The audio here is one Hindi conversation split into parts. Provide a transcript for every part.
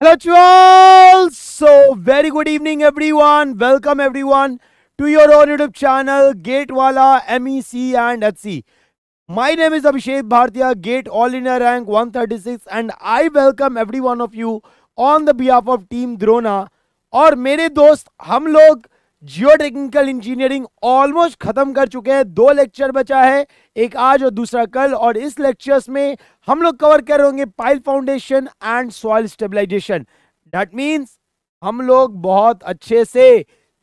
Hello to all. So very good evening, everyone. Welcome everyone to your own YouTube channel, Gatewala MEC and HC. My name is Abhishek Bhartiya, Gate All India Rank 136, and I welcome every one of you on the behalf of Team Drona. और मेरे दोस्त हम लोग जियोटेक्निकल इंजीनियरिंग ऑलमोस्ट खत्म कर चुके हैं दो लेक्चर बचा है एक आज और दूसरा कल और इस लेक्चर्स में हम लोग कवर कर होंगे pile foundation and soil stabilization that means हम लोग बहुत अच्छे से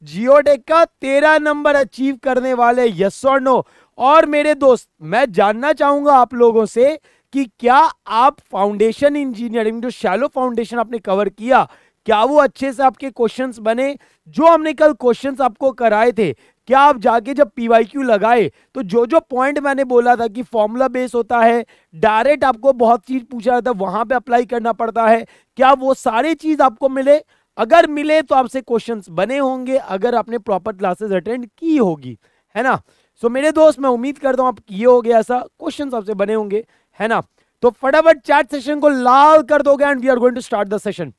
जियोटेक का तेरह नंबर अचीव करने वाले यस और नो और मेरे दोस्त मैं जानना चाहूंगा आप लोगों से कि क्या आप फाउंडेशन इंजीनियरिंग जो शैलो फाउंडेशन आपने कवर किया क्या वो अच्छे से आपके क्वेश्चंस बने जो हमने कल क्वेश्चंस आपको कराए थे क्या आप जाके जब पीवाईक्यू लगाए तो जो जो पॉइंट मैंने बोला था कि फॉर्मूला बेस होता है डायरेक्ट आपको बहुत चीज़ पूछा जाता है पे अप्लाई करना पड़ता है क्या वो सारी चीज़ आपको मिले अगर मिले तो आपसे क्वेश्चंस बने होंगे अगर आपने प्रॉपर क्लासेस अटेंड की होगी है ना सो so, मेरे दोस्त मैं उम्मीद करता हूँ आप किए हो गया ऐसा क्वेश्चन आपसे बने होंगे है ना तो फटाफट चैट सेशन को लाल कर दोगे and we are going to start the session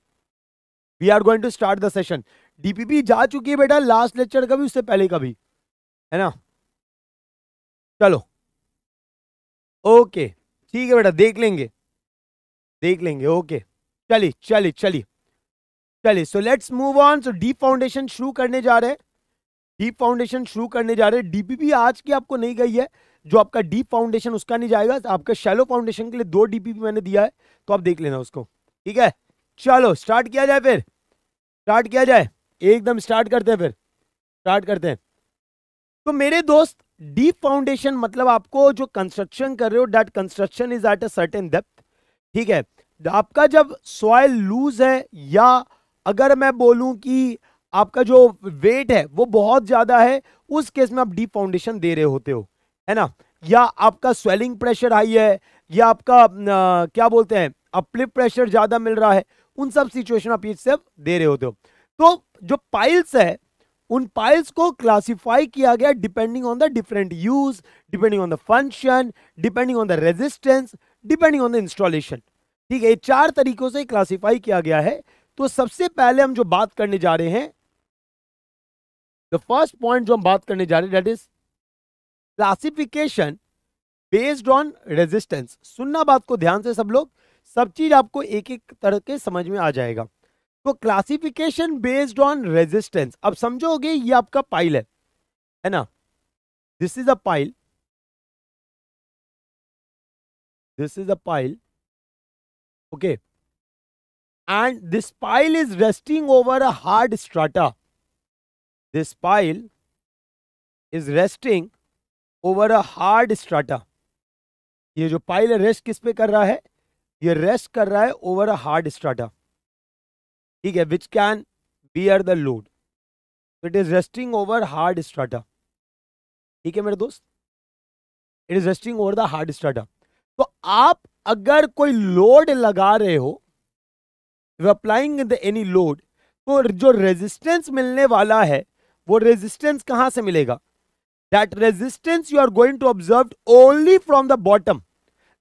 we are going to start the session DPP जा चुकी है बेटा लास्ट लेक्चर का भी उससे पहले का भी है ना चलो ओके ठीक है बेटा देख लेंगे देख लेंगे ओके चलिए चलिए चलिए चलिए so let's move on so deep foundation शुरू करने जा रहे हैं डीप फाउंडेशन शुरू करने जा रहे हैं डीपीपी आज की आपको नहीं गई है जो आपका डीप फाउंडेशन उसका नहीं जाएगा आपका शैलो फाउंडेशन के लिए दो डीपीपी मैंने दिया है तो आप देख लेना उसको ठीक है चलो स्टार्ट किया जाए फिर स्टार्ट किया जाए एकदम स्टार्ट करते हैं फिर स्टार्ट करते हैं तो मेरे दोस्त डीप फाउंडेशन मतलब आपको जो कंस्ट्रक्शन कर रहे हो that construction is at a certain depth ठीक है आपका जब सॉयल लूज है या अगर मैं बोलूं कि आपका जो वेट है वो बहुत ज़्यादा है उस केस में आप डीप फाउंडेशन दे रहे होते हो है ना या आपका स्वेलिंग प्रेशर हाई है या आपका आ, क्या बोलते हैं अपलिप प्रेशर ज़्यादा मिल रहा है उन सब सिचुएशन आप ये दे रहे होते हो तो जो पाइल्स है उन पाइल्स को क्लासिफाई किया गया depending on the different use depending on the function depending on the resistance depending on the installation ठीक है चार तरीकों से क्लासिफाई किया गया है तो सबसे पहले हम जो बात करने जा रहे हैं द फर्स्ट पॉइंट जो हम बात करने जा रहे हैं that is classification based on resistance सुनना बात को ध्यान से सब लोग सब चीज आपको एक एक तरह के समझ में आ जाएगा तो क्लासिफिकेशन बेस्ड ऑन रेजिस्टेंस अब समझोगे ये आपका पाइल है है ना this is a pile this is a pile okay and this pile is resting over a hard strata this pile is resting over a hard strata ये जो पाइल रेस्ट किस पे कर रहा है ये रेस्ट कर रहा है ओवर अ हार्ड स्ट्राटा ठीक है which can bear the load it is resting over hard strata ठीक है मेरे दोस्त it is resting over the hard strata तो आप अगर कोई लोड लगा रहे हो अप्लाइंग द एनी लोड तो जो रेजिस्टेंस मिलने वाला है वो रेजिस्टेंस कहां से मिलेगा that resistance you are going to observe only from the bottom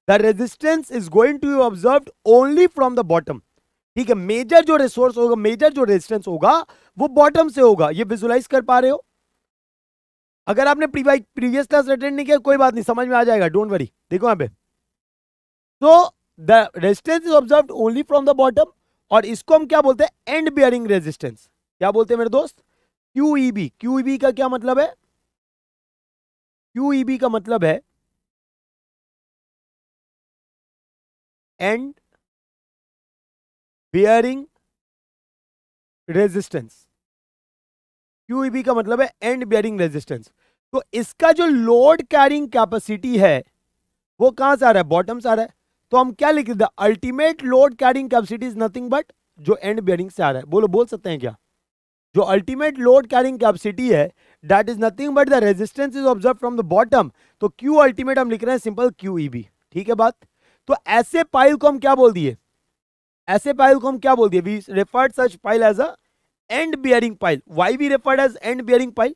the resistance is going to observe only from the bottom ठीक है मेजर जो रिसोर्स होगा मेजर जो रेजिस्टेंस होगा वो बॉटम से होगा ये विजुलाइज कर पा रहे हो अगर आपने प्रीवियस क्लास अटेंड नहीं किया कोई बात नहीं समझ में आ जाएगा डोंट वरी देखो यहां पे तो the resistance is observe only from the bottom और इसको हम क्या बोलते हैं एंड बियरिंग रेजिस्टेंस क्या बोलते हैं मेरे दोस्त Q E B Q B का क्या मतलब है क्यूबी बी e का मतलब है and बियरिंग रेजिस्टेंस क्यूईबी का मतलब है एंड बियरिंग रेजिस्टेंस तो इसका जो लोड कैरिंग कैपेसिटी है वो कहां से आ रहा है बॉटम से आ रहा है तो हम क्या लिख देते ultimate load carrying capacity is nothing but जो एंड बियरिंग से आ रहा है बोलो बोल सकते हैं क्या जो अल्टीमेट लोड कैरिंग कैपेसिटी है that is nothing but the resistance is observe from the bottom तो क्यू अल्टीमेट हम लिख रहे हैं सिंपल क्यू e ठीक है बात तो ऐसे फाइल को हम क्या बोल दिए ऐसे फाइल को हम क्या बोल दिए we referred such pile as a end bearing pile why we referred as end bearing pile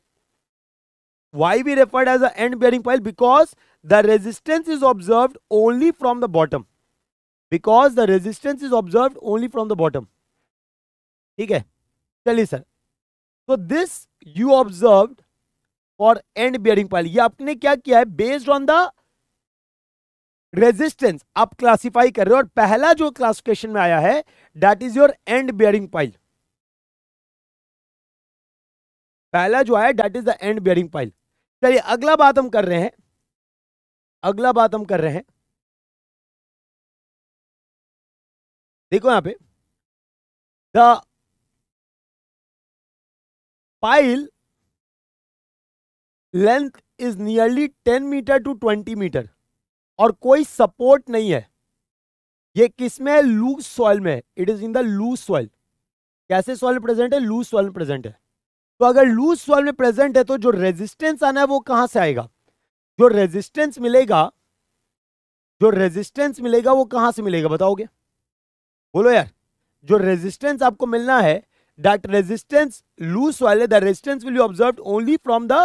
why we referred as a end bearing pile because the resistance is observe only from the bottom because the resistance is observe only from the bottom ठीक है चलिए सर तो this you observe for end bearing pile ये आपने क्या किया है बेस्ड ऑन द रेजिस्टेंस आप क्लासिफाई कर रहे हो और पहला जो क्लासिफिकेशन में आया है that is your end bearing pile पहला जो आया that is the end bearing pile चलिए अगला बात हम कर रहे हैं अगला बात हम कर रहे हैं देखो यहां पे the pile length is nearly ten metre to twenty metre और कोई सपोर्ट नहीं है ये किस में है लूज सॉइल में it is in the loose soil कैसे सॉइल प्रेजेंट है लूज सॉइल में प्रेजेंट है तो अगर लूज सॉइल में प्रेजेंट है तो जो रेजिस्टेंस आना है वो कहां से आएगा जो रेजिस्टेंस मिलेगा जो रेजिस्टेंस मिलेगा वो कहां से मिलेगा बताओगे बोलो यार जो रेजिस्टेंस आपको मिलना है दैट रेजिस्टेंस लूज सॉइल है the resistance will be observe only from the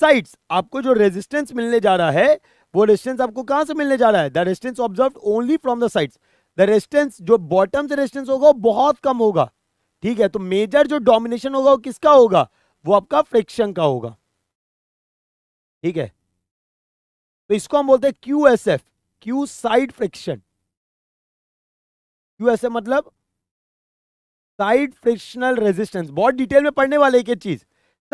sides आपको जो रेजिस्टेंस मिलने जा रहा है वो रेस्टेंस आपको कहां से मिलने जा रहा है the resistance observe only from the side the resistance जो बॉटम से रेस्टेंस होगा वो बहुत कम होगा ठीक है तो मेजर जो डोमिनेशन होगा वो किसका होगा वो आपका फ्रिक्शन का होगा ठीक है तो इसको हम बोलते हैं Q S F Q side friction Q S F मतलब साइड फ्रिक्शनल रेजिस्टेंस बहुत डिटेल में पढ़ने वाले एक चीज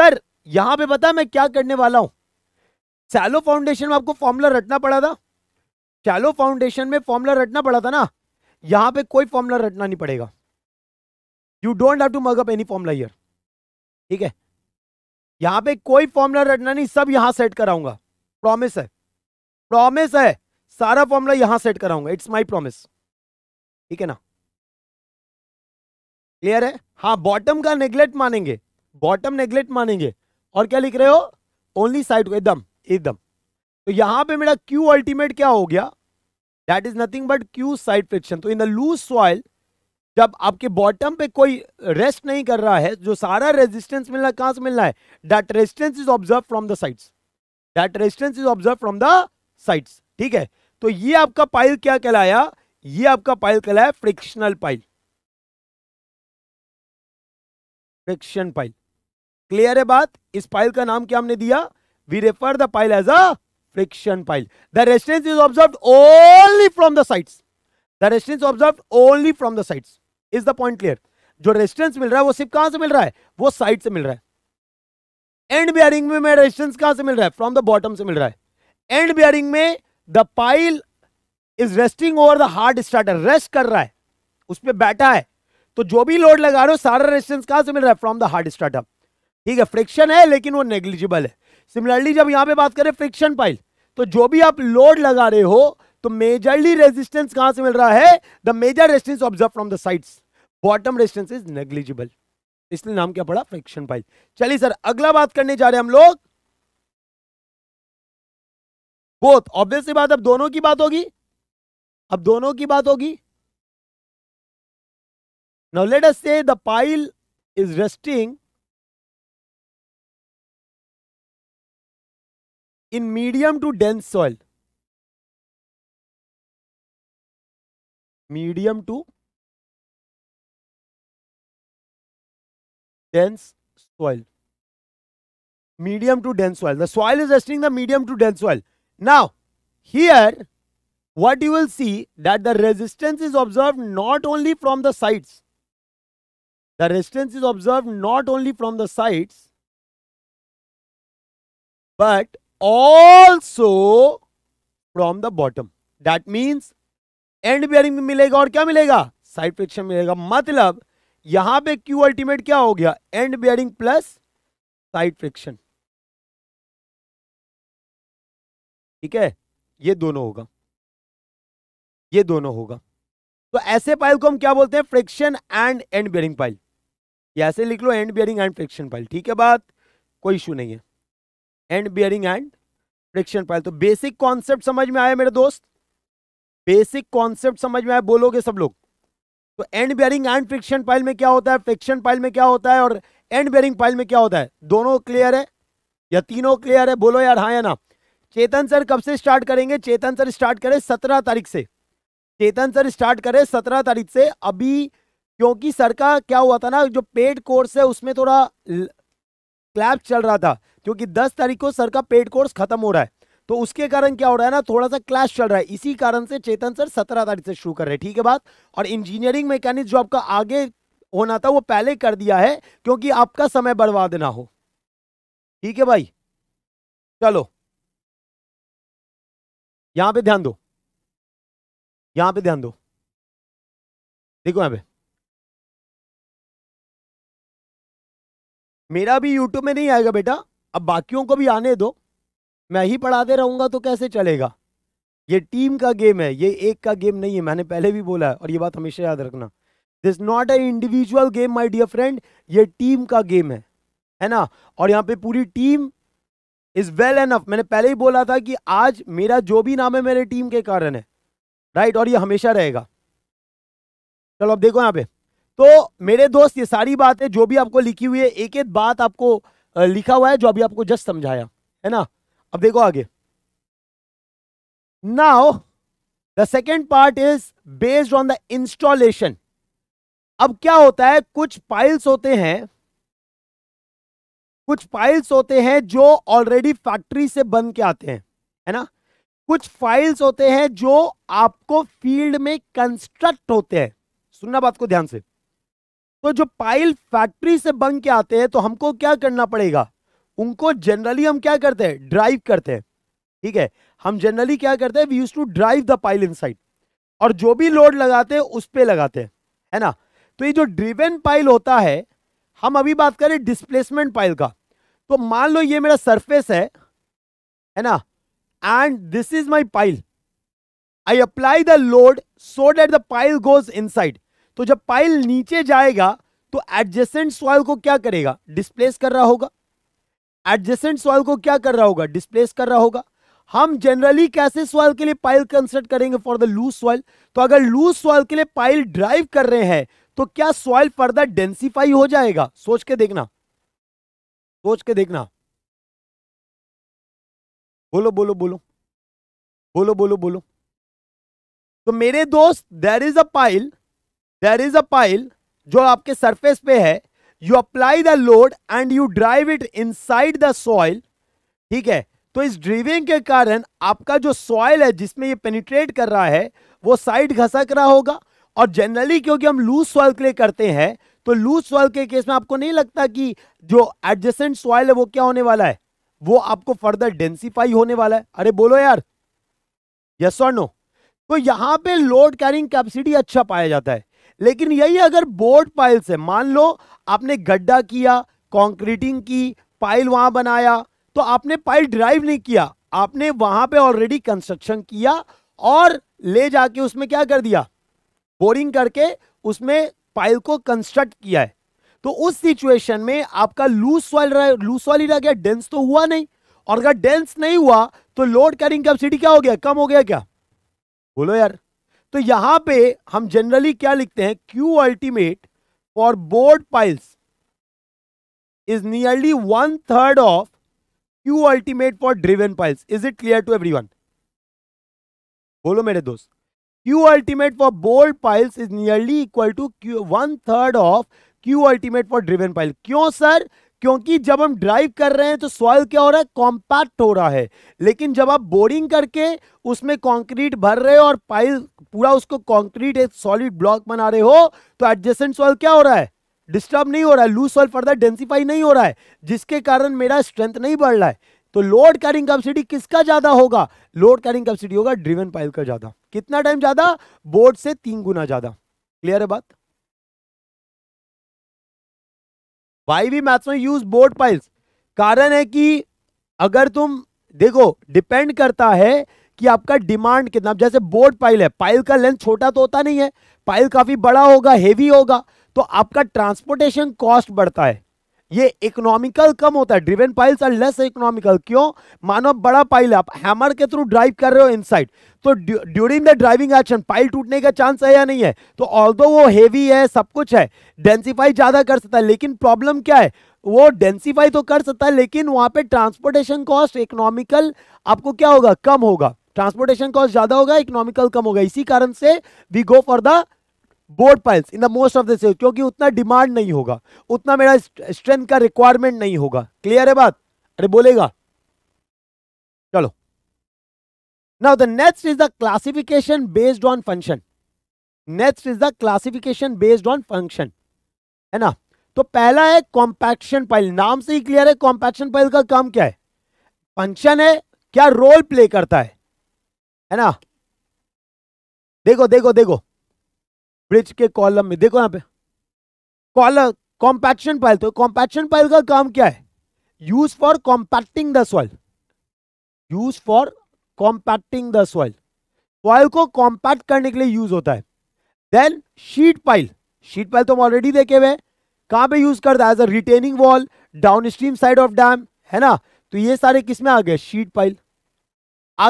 सर यहां पे पता मैं क्या करने वाला हूं शैलो फाउंडेशन में आपको फॉर्मूला रटना पड़ा था शैलो फाउंडेशन में फॉर्मूला रटना पड़ा था ना यहां पे कोई फॉर्मूला रटना नहीं पड़ेगा you don't have to mug up any formula here ठीक है यहां पे कोई फॉर्मूला रटना नहीं सब यहां सेट कराऊंगा प्रॉमिस है प्रॉमिस है सारा फॉर्मूला यहां सेट कराऊंगा इट्स माई प्रॉमिस ठीक है ना क्लियर है हाँ बॉटम का नेग्लेक्ट मानेंगे बॉटम नेग्लेक्ट मानेंगे और क्या लिख रहे हो ओनली साइड को एकदम एकदम तो यहां पे मेरा क्यू अल्टीमेट क्या हो गया that is nothing but Q side friction तो इन द लूज सॉइल जब आपके बॉटम पे कोई रेस्ट नहीं कर रहा है जो सारा रेजिस्टेंस मिल रहा है कहां से मिल रहा है that resistance is observe from the sides that resistance is observe from the sides ठीक है तो ये आपका पाइल क्या कहलाया ये आपका पाइल कहलाया frictional pile friction pile clear है बात इस पाइल का नाम क्या हमने दिया we refer the pile as a friction pile. The resistance is observed only from the sides. The resistance observed only from the sides. Is the point clear? जो रेजिस्टेंस मिल रहा है वो सिर्फ कहां से मिल रहा है वो साइड से मिल रहा है एंड बियरिंग में मेरा रेजिस्टेंस कहां से मिल रहा है फ्रॉम द बॉटम से मिल रहा है एंड बियरिंग में the pile is resting over the hard strata rest कर रहा है उस पर बैठा है तो जो भी लोड लगा रहे हो सारा रेजिस्टेंस कहां से मिल रहा है फ्रॉम द हार्ड स्टार्टअप ठीक है फ्रिक्शन है लेकिन वो नेग्लिजिबल है सिमिलरली जब यहाँ पे बात करें फ्रिक्शन पाइल तो जो भी आप लोड लगा रहे हो तो मेजरली रेजिस्टेंस कहां से मिल रहा है the major resistance observe from the sides bottom resistance is negligible इसलिए नाम क्या पड़ा फ्रिक्शन पाइल चलिए सर अगला बात करने जा रहे हैं हम लोग बोथ ऑब्वियसली बात अब दोनों की बात होगी अब दोनों की बात होगी now let us say the pile is resting in medium to dense soil medium to dense soil medium to dense soil the soil is resting the medium to dense soil now here what you will see that the resistance is observed not only from the sides the resistance is observed not only from the sides but also from the bottom that means end bearing भी मिलेगा और क्या मिलेगा साइड फ्रिक्शन मिलेगा मतलब यहां पे क्यू अल्टीमेट क्या हो गया end bearing plus side friction ठीक है ये दोनों होगा ये दोनों होगा तो ऐसे पाइल को हम क्या बोलते हैं friction and end bearing pile ऐसे लिख लो end bearing and friction pile ठीक है बात कोई इशू नहीं है end bearing and friction pile तो बेसिक कॉन्सेप्ट समझ में आया मेरे दोस्त बेसिक कॉन्सेप्ट समझ में आया बोलोगे सब लोग तो end bearing and friction pile में क्या होता है फ्रिक्शन पाइल में क्या होता है और एंड बियरिंग पाइल में क्या होता है दोनों क्लियर है या तीनों क्लियर है बोलो यार हाँ या ना चेतन सर कब से स्टार्ट करेंगे चेतन सर स्टार्ट करें सत्रह तारीख से चेतन सर स्टार्ट करें सत्रह तारीख से अभी क्योंकि सर का क्या हुआ था ना जो पेड कोर्स है उसमें थोड़ा क्लैप चल रहा था क्योंकि दस तारीख को सर का पेड कोर्स खत्म हो रहा है तो उसके कारण क्या हो रहा है ना थोड़ा सा क्लास चल रहा है इसी कारण से चेतन सर सत्रह तारीख से शुरू कर रहे हैं ठीक है बात और इंजीनियरिंग मैकेनिक जो आपका आगे होना था वो पहले कर दिया है क्योंकि आपका समय बर्बाद ना हो ठीक है भाई चलो यहां पे ध्यान दो यहां पे ध्यान दो देखो यहां पे मेरा भी यूट्यूब में नहीं आएगा बेटा अब बाकियों को भी आने दो मैं ही पढ़ाते रहूंगा तो कैसे चलेगा ये टीम का गेम है ये एक का गेम नहीं है मैंने पहले भी बोला है और ये बात हमेशा याद रखना this not a individual game my dear friend ये टीम का गेम है है ना और यहाँ पे पूरी टीम इज वेल एनफ मैंने पहले ही बोला था कि आज मेरा जो भी नाम है मेरे टीम के कारण है राइट और ये हमेशा रहेगा चलो अब देखो यहाँ पे तो मेरे दोस्त ये सारी बातें जो भी आपको लिखी हुई है एक एक बात आपको लिखा हुआ है जो अभी आपको जस्ट समझाया है ना अब देखो आगे now the second part is based on the installation अब क्या होता है कुछ फाइल्स होते हैं कुछ फाइल्स होते हैं जो ऑलरेडी फैक्ट्री से बन के आते हैं है ना कुछ फाइल्स होते हैं जो आपको फील्ड में कंस्ट्रक्ट होते हैं सुनना बात को ध्यान से तो जो पाइल फैक्ट्री से बन के आते हैं तो हमको क्या करना पड़ेगा उनको जनरली हम क्या करते हैं ड्राइव करते हैं ठीक है हम जनरली क्या करते हैं we use to drive the pile in और जो भी लोड लगाते हैं उस पर लगाते हैं है ना तो ये जो ड्रिवेन पाइल होता है हम अभी बात करें डिस्प्लेसमेंट पाइल का तो मान लो ये मेरा सरफेस है है ना and this is my pile I apply the load so that the pile goes inside तो जब पाइल नीचे जाएगा तो एडजेसेंट सॉइल को क्या करेगा डिस्प्लेस कर रहा होगा एडजेसेंट सॉइल को क्या कर रहा होगा डिस्प्लेस कर रहा होगा हम जनरली कैसे सॉइल के लिए पाइल कंसल्ट करेंगे फॉर द लूज सॉइल तो अगर लूज सॉइल के लिए पाइल ड्राइव कर रहे हैं तो क्या सॉइल फर्दर डेंसीफाई हो जाएगा सोच के देखना सोच के देखना बोलो बोलो बोलो बोलो बोलो बोलो तो मेरे दोस्त there is a pile there is a pile जो आपके सरफेस पे है you apply the load and you drive it inside the soil ठीक है तो इस ड्रीविंग के कारण आपका जो सॉइल है जिसमें ये पेनिट्रेट कर रहा है वो साइड घसक रहा होगा और जनरली क्योंकि हम लूज सॉइल के लिए करते हैं तो लूज सॉइल के केस में आपको नहीं लगता कि जो एडजेसेंट सॉइल है वो क्या होने वाला है वो आपको फर्दर डेंसीफाई होने वाला है अरे बोलो यार यस और नो तो यहां पे लोड कैरिंग कैपेसिटी अच्छा पाया जाता है लेकिन यही अगर बोर्ड पाइल से मान लो आपने गड्ढा किया कॉन्क्रीटिंग की पाइल वहां बनाया तो आपने पाइल ड्राइव नहीं किया आपने वहां पे ऑलरेडी कंस्ट्रक्शन किया और ले जाके उसमें क्या कर दिया बोरिंग करके उसमें पाइल को कंस्ट्रक्ट किया है तो उस सिचुएशन में आपका लूज सॉइल लूज सॉइल ही रह गया डेंस तो हुआ नहीं और अगर डेंस नहीं हुआ तो लोड कैरिंग कैपेसिटी क्या हो गया कम हो गया क्या बोलो यार तो यहां पे हम जनरली क्या लिखते हैं Q ultimate for bored piles is nearly one third of Q ultimate for driven piles is it clear to every बोलो मेरे दोस्त Q ultimate for bored piles is nearly equal to Q one third of Q ultimate for driven pile क्यों सर क्योंकि जब हम ड्राइव कर रहे हैं तो सॉइल क्या हो रहा है कॉम्पैक्ट हो रहा है लेकिन जब आप बोरिंग करके उसमें कंक्रीट भर रहे हो और पाइल पूरा उसको कंक्रीट एक सॉलिड ब्लॉक बना रहे हो तो एडजेसेंट सॉइल क्या हो रहा है डिस्टर्ब नहीं हो रहा है लूज सॉइल फर्दर डेंसीफाई नहीं हो रहा है जिसके कारण मेरा स्ट्रेंथ नहीं बढ़ रहा है तो लोड कैरिंग कैपेसिटी किसका ज्यादा होगा लोड कैरिंग कैपेसिटी होगा ड्रिवन पाइल का ज्यादा कितना टाइम ज्यादा बोर्ड से तीन गुना ज्यादा क्लियर है बात वाई वी मैथ्स में यूज बोर्ड पाइल्स कारण है कि अगर तुम देखो डिपेंड करता है कि आपका डिमांड कितना जैसे बोर्ड पाइल है पाइल का लेंथ छोटा तो होता नहीं है पाइल काफ़ी बड़ा होगा हेवी होगा तो आपका ट्रांसपोर्टेशन कॉस्ट बढ़ता है ये इकोनॉमिकल कम होता है driven piles are less economical क्यों मानो बड़ा पाइल आप हैमर के थ्रू ड्राइव कर रहे हो इनसाइड तो during the driving action pile टूटने का चांस है या नहीं है तो ऑल वो हेवी है सब कुछ है डेंसीफाई ज़्यादा कर सकता है लेकिन प्रॉब्लम क्या है वो डेंसीफाई तो कर सकता है लेकिन वहां पे ट्रांसपोर्टेशन कॉस्ट इकोनॉमिकल आपको क्या होगा कम होगा ट्रांसपोर्टेशन कॉस्ट ज़्यादा होगा इकोनॉमिकल कम होगा इसी कारण से we go for the bored piles in the most of the cells क्योंकि उतना डिमांड नहीं होगा उतना मेरा स्ट्रेंथ का रिक्वायरमेंट नहीं होगा क्लियर है बात अरे बोलेगा चलो now the next is the classification based on function next is the classification based on function है ना तो पहला है कॉम्पैक्शन पाइल नाम से ही क्लियर है कॉम्पैक्शन पाइल का काम क्या है फंक्शन है क्या रोल प्ले करता है है ना देखो देखो देखो ब्रिज के कॉलम में देखो यहां पे कॉलम कॉम्पैक्शन पाइल तो कॉम्पैक्शन पाइल का काम क्या है use for compacting the soil use for compacting the soil soil को कॉम्पैक्ट करने के लिए यूज होता है then sheet pile sheet pile तो हम ऑलरेडी देखे हुए कहां पे यूज करता है as a retaining wall downstream side of dam है ना तो ये सारे किस में आ गए शीट पाइल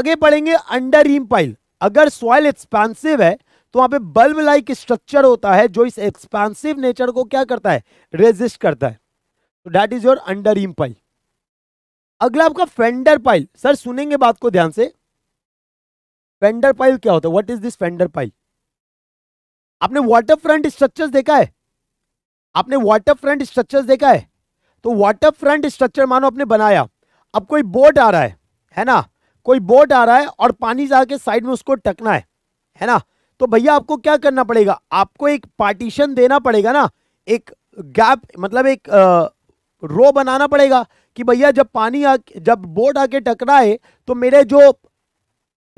आगे पढ़ेंगे अंडर रिम पाइल अगर सॉइल एक्सपेंसिव है तो वहां पे बल्ब लाइक स्ट्रक्चर होता है जो इस एक्सपांसिव नेचर को क्या करता है रेजिस्ट करता है तो डेट इज योर अंडर इम पाइल अगला आपका फेंडर पाइल सर सुनेंगे बात को ध्यान से फेंडर पाइल क्या होता है what is this fender pile आपने वाटर फ्रंट स्ट्रक्चर देखा है आपने वाटर फ्रंट स्ट्रक्चर देखा है तो वाटर फ्रंट स्ट्रक्चर मानो आपने बनाया अब कोई बोट आ रहा है है ना कोई बोट आ रहा है और पानी जाके साइड में उसको टकना है है ना तो भैया आपको क्या करना पड़ेगा आपको एक पार्टीशन देना पड़ेगा ना एक गैप मतलब एक आ, रो बनाना पड़ेगा कि भैया जब पानी आ जब बोट आके टकराए तो मेरे जो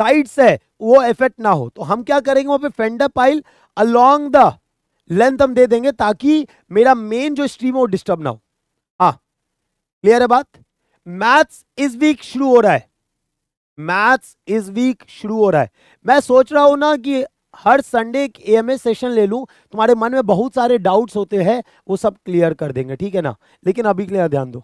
साइड्स है वो इफेक्ट ना हो तो हम क्या करेंगे वहां पे fender pile along the length हम दे देंगे ताकि मेरा मेन जो स्ट्रीम हो डिस्टर्ब ना हो हाँ क्लियर है बात मैथ्स इस वीक शुरू हो रहा है मैथ्स इस वीक शुरू हो रहा है मैं सोच रहा हूं ना कि हर संडे एक ए सेशन ले लूं तुम्हारे मन में बहुत सारे डाउट्स होते हैं वो सब क्लियर कर देंगे ठीक है ना लेकिन अभी क्लियर ध्यान दो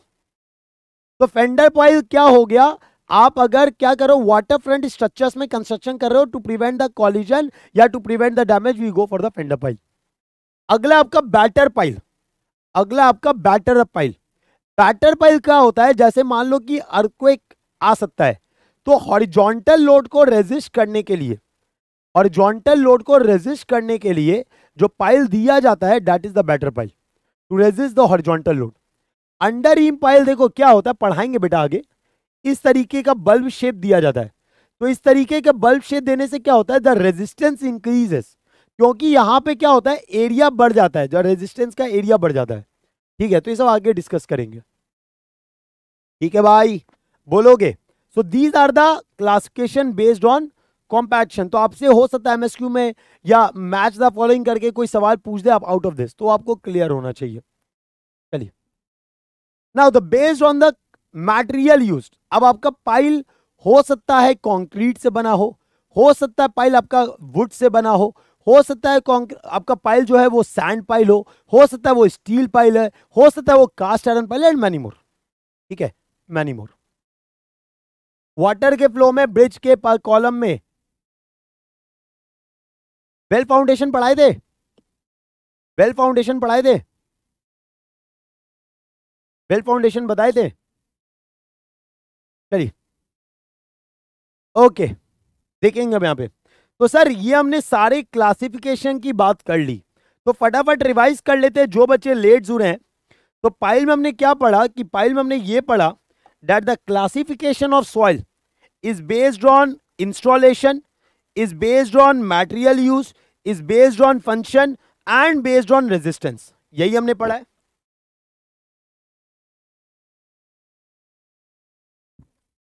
तो फेंडर पॉइल क्या हो गया आप अगर क्या करो वाटर फ्रंट स्ट्रक्चर्स में कंस्ट्रक्शन कर रहे हो टू प्रिवेंट द कॉलिजन या to prevent the damage we go for the fender pile अगला आपका बैटर पाइल अगला आपका बैटर पाइल बैटर पाइल क्या होता है जैसे मान लो कि अर्थक्वेक आ सकता है तो हॉरिजॉन्टल लोड को रेजिस्ट करने के लिए हॉरिजॉन्टल लोड को रेजिस्ट करने के लिए जो पाइल दिया जाता है that is the batter pile to resist the horizontal load under इम पाइल देखो क्या होता है पढ़ाएंगे बेटा आगे इस तरीके का बल्ब शेप दिया जाता है तो इस तरीके का बल्ब शेप देने से क्या होता है द रेजिस्टेंस इंक्रीजेस क्योंकि यहाँ पे क्या होता है एरिया बढ़ जाता है जो रेजिस्टेंस का एरिया बढ़ जाता है ठीक है तो ये सब आगे डिस्कस करेंगे ठीक है भाई बोलोगे so these are the classification based on compaction तो आपसे हो सकता है एमएसक्यू में या मैच द फॉलोइंग करके कोई सवाल पूछ दे आप आउट ऑफ दिस तो आपको क्लियर होना चाहिए चलिए now the based on the material use अब आपका पाइल हो सकता है कंक्रीट से बना हो हो सकता है पाइल आपका वुड से बना हो हो सकता है आपका पाइल जो है वो सैंड पाइल हो हो सकता है वो स्टील पाइल है हो सकता है वो cast iron pile and many more ठीक है मैनीमोर वाटर के फ्लो में ब्रिज के कॉलम में वेल फाउंडेशन पढ़ाए थे वेल फाउंडेशन पढ़ाए थे वेल फाउंडेशन बताए थे चलिए ओके देखेंगे अब यहाँ पे तो सर ये हमने सारे क्लासिफिकेशन की बात कर ली तो फटाफट रिवाइज कर लेते हैं जो बच्चे लेट जुड़े हैं तो पाइल में हमने क्या पढ़ा कि पाइल में हमने ये पढ़ा that the classification of soil is based on installation is based on material use is based on function and based on resistance यही हमने पढ़ा है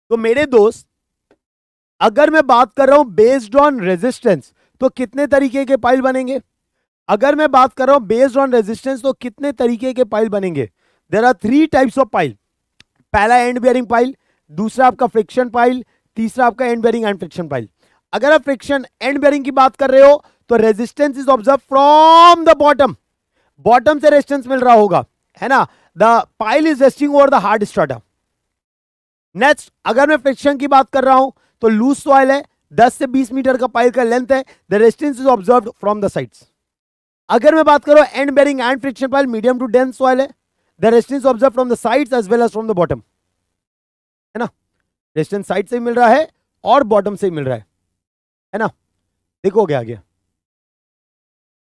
तो मेरे दोस्त अगर मैं बात कर रहा हूं बेस्ड ऑन रेजिस्टेंस तो कितने तरीके के पाइल बनेंगे अगर मैं बात कर रहा हूं बेस्ड ऑन रेजिस्टेंस तो कितने तरीके के पाइल बनेंगे there are three types of pile पहला एंड बियरिंग पाइल दूसरा आपका फ्रिक्शन पाइल तीसरा आपका end bearing and friction pile अगर आप फ्रिक्शन एंड बेरिंग की बात कर रहे हो तो resistance is observe from the bottom bottom से रेजिस्टेंस मिल रहा होगा है ना the pile is resting over the hard stratum next अगर मैं फ्रिक्शन की बात कर रहा हूं तो लूज सॉइल है 10 से 20 मीटर का पाइल का लेंथ है the resistance is observe from the sides अगर मैं बात करूं end bearing and friction pile medium to dense soil है the resistance observe from the sides as well as from the bottom है ना रेजिस्टेंस साइड से मिल रहा है और बॉटम से मिल रहा है है ना देखोगे आगे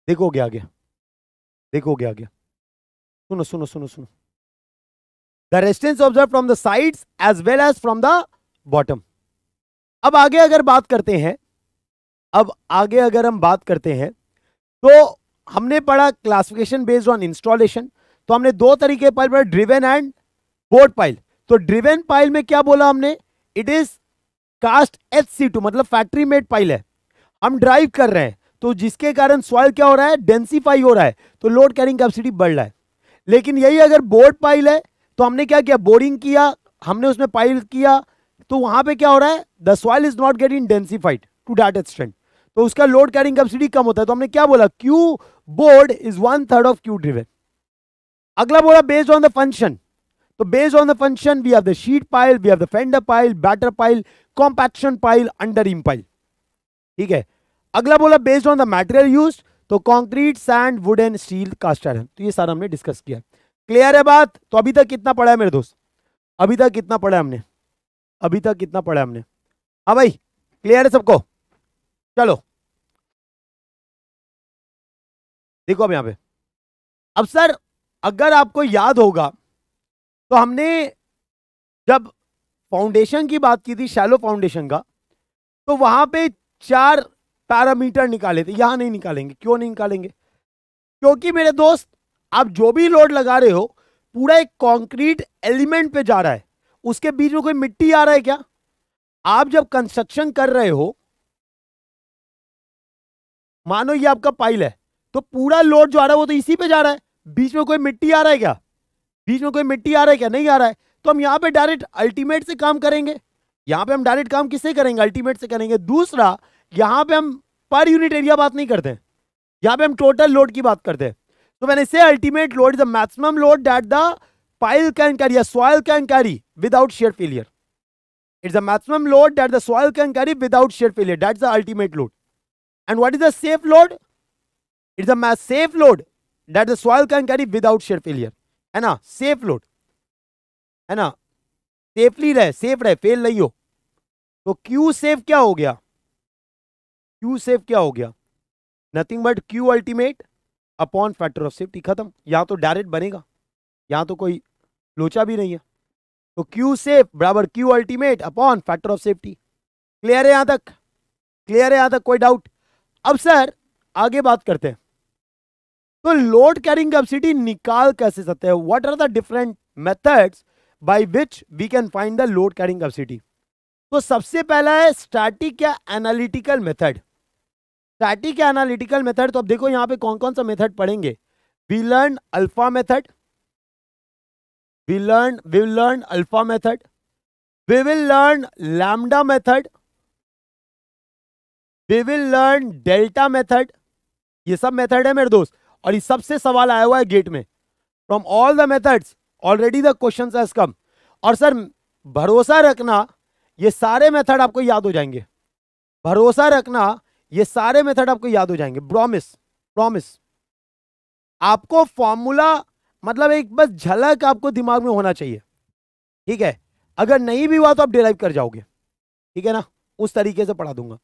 देखोगे क्या देखोगे गया सुनो सुनो सुनो सुनो the resistance observe from the sides as well as from the bottom अब आगे अगर बात करते हैं अब आगे अगर हम बात करते हैं तो हमने पढ़ा क्लासिफिकेशन बेस्ड ऑन इंस्टॉलेशन तो हमने दो तरीके पाइल पढ़ा ड्रिवेन एंड बोर्ड पाइल तो ड्रिवेन पाइल में क्या बोला हमने it is cast H C two मतलब फैक्ट्री मेड पाइल है हम ड्राइव कर रहे हैं तो जिसके कारण सॉइल क्या हो रहा है डेंसीफाई हो रहा है तो लोड कैरिंग कैपेसिटी बढ़ रहा है लेकिन यही अगर बोर्ड पाइल है तो हमने क्या किया बोरिंग किया हमने उसमें पाइल किया तो वहां पे क्या हो रहा है the soil is not getting densified to that extent तो उसका लोड कैरिंग कैपेसिटी कम होता है तो हमने क्या बोला Q bored is one third of Q driven अगला बोला बेस्ड ऑन द फंक्शन तो based on the function we have the sheet pile we have the fender pile batter pile compaction pile under इम पाइल ठीक है अगला बोला based on the material use तो concrete sand wood and steel cast iron तो ये सारा हमने डिस्कस किया क्लियर है बात तो अभी तक कितना पढ़ा है मेरे दोस्त अभी तक कितना पढ़ा है हमने अभी तक कितना पढ़ा है हमने हाँ भाई क्लियर है सबको चलो देखो अब यहां पे अब सर अगर आपको याद होगा तो हमने जब फाउंडेशन की बात की थी शैलो फाउंडेशन का तो वहां पे चार पैरामीटर निकाले थे यहां नहीं निकालेंगे क्यों नहीं निकालेंगे क्योंकि मेरे दोस्त आप जो भी लोड लगा रहे हो पूरा एक कंक्रीट एलिमेंट पे जा रहा है उसके बीच में कोई मिट्टी आ रहा है क्या आप जब कंस्ट्रक्शन कर रहे हो मानो ये आपका पाइल है तो पूरा लोड जो आ रहा है वो तो इसी पे जा रहा है बीच में कोई मिट्टी आ रहा है क्या बीच में कोई मिट्टी आ रहा है क्या नहीं आ रहा है तो हम यहाँ पे डायरेक्ट अल्टीमेट से काम करेंगे यहाँ पे हम डायरेक्ट काम किससे करेंगे अल्टीमेट से करेंगे दूसरा यहाँ पे हम पर यूनिट एरिया बात नहीं करते यहाँ पे हम टोटल लोड की बात करते हैं तो मैंने से ultimate load is load that the pile can carry soil can carry without shear failure it's the load that the soil can carry without shear failure that the ultimate load and what is the safe load it's the safe load that the soil can carry without shear failure है ना सेफ लोड है ना सेफली रहे सेफ रहे फेल नहीं हो तो क्यू सेफ क्या हो गया क्यू सेफ क्या हो गया nothing but Q ultimate upon factor of safety खत्म यहां तो डायरेक्ट बनेगा यहां तो कोई लोचा भी नहीं है तो क्यू सेफ बराबर Q ultimate upon factor of safety clear है यहां तक क्लियर है यहां तक कोई डाउट अब सर आगे बात करते हैं तो लोड कैरिंग कैपेसिटी निकाल कैसे सकते हैं what are the different methods by which we can find the load carrying capacity तो सबसे पहला है स्टैटिक या एनालिटिकल मेथड स्टैटिक या एनालिटिकल मेथड तो अब देखो यहां पे कौन कौन सा मेथड पढ़ेंगे we learn alpha method we learn we will learn alpha method we will learn lambda method we will learn delta ये सब मेथड है मेरे दोस्त और ये सबसे सवाल आया हुआ है गेट में from all the methods already the question has come और सर भरोसा रखना ये सारे मेथड आपको याद हो जाएंगे भरोसा रखना ये सारे मेथड आपको याद हो जाएंगे प्रॉमिस प्रॉमिस आपको फॉर्मूला मतलब एक बस झलक आपको दिमाग में होना चाहिए ठीक है अगर नहीं भी हुआ तो आप डिराइव कर जाओगे ठीक है ना उस तरीके से पढ़ा दूंगा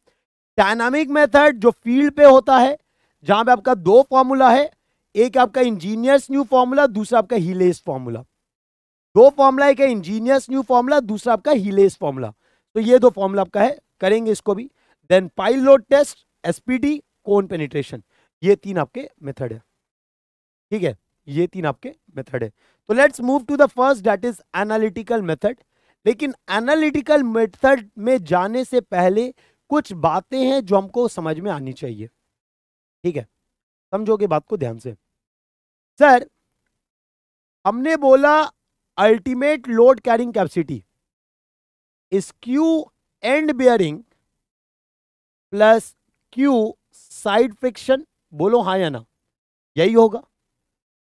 डायनामिक मेथड जो फील्ड पे होता है जहां पे आपका दो फॉर्मूला है एक आपका इंजीनियर्स न्यू फॉर्मूला दूसरा आपका हीलेस फॉर्मूला दो फॉर्मूला एक है इंजीनियर्स न्यू फॉर्मूला दूसरा आपका हीलेस फॉर्मूला तो ये दो फॉर्मूला आपका है करेंगे इसको भी then pile load test SPT cone penetration ये तीन आपके मेथड है ठीक है ये तीन आपके मेथड है तो let's move to the first that is analytical method लेकिन एनालिटिकल मेथड में जाने से पहले कुछ बातें हैं जो हमको समझ में आनी चाहिए ठीक है समझोगे बात को ध्यान से सर हमने बोला ultimate load carrying capacity is Q end bearing plus Q side friction बोलो हाँ या ना यही होगा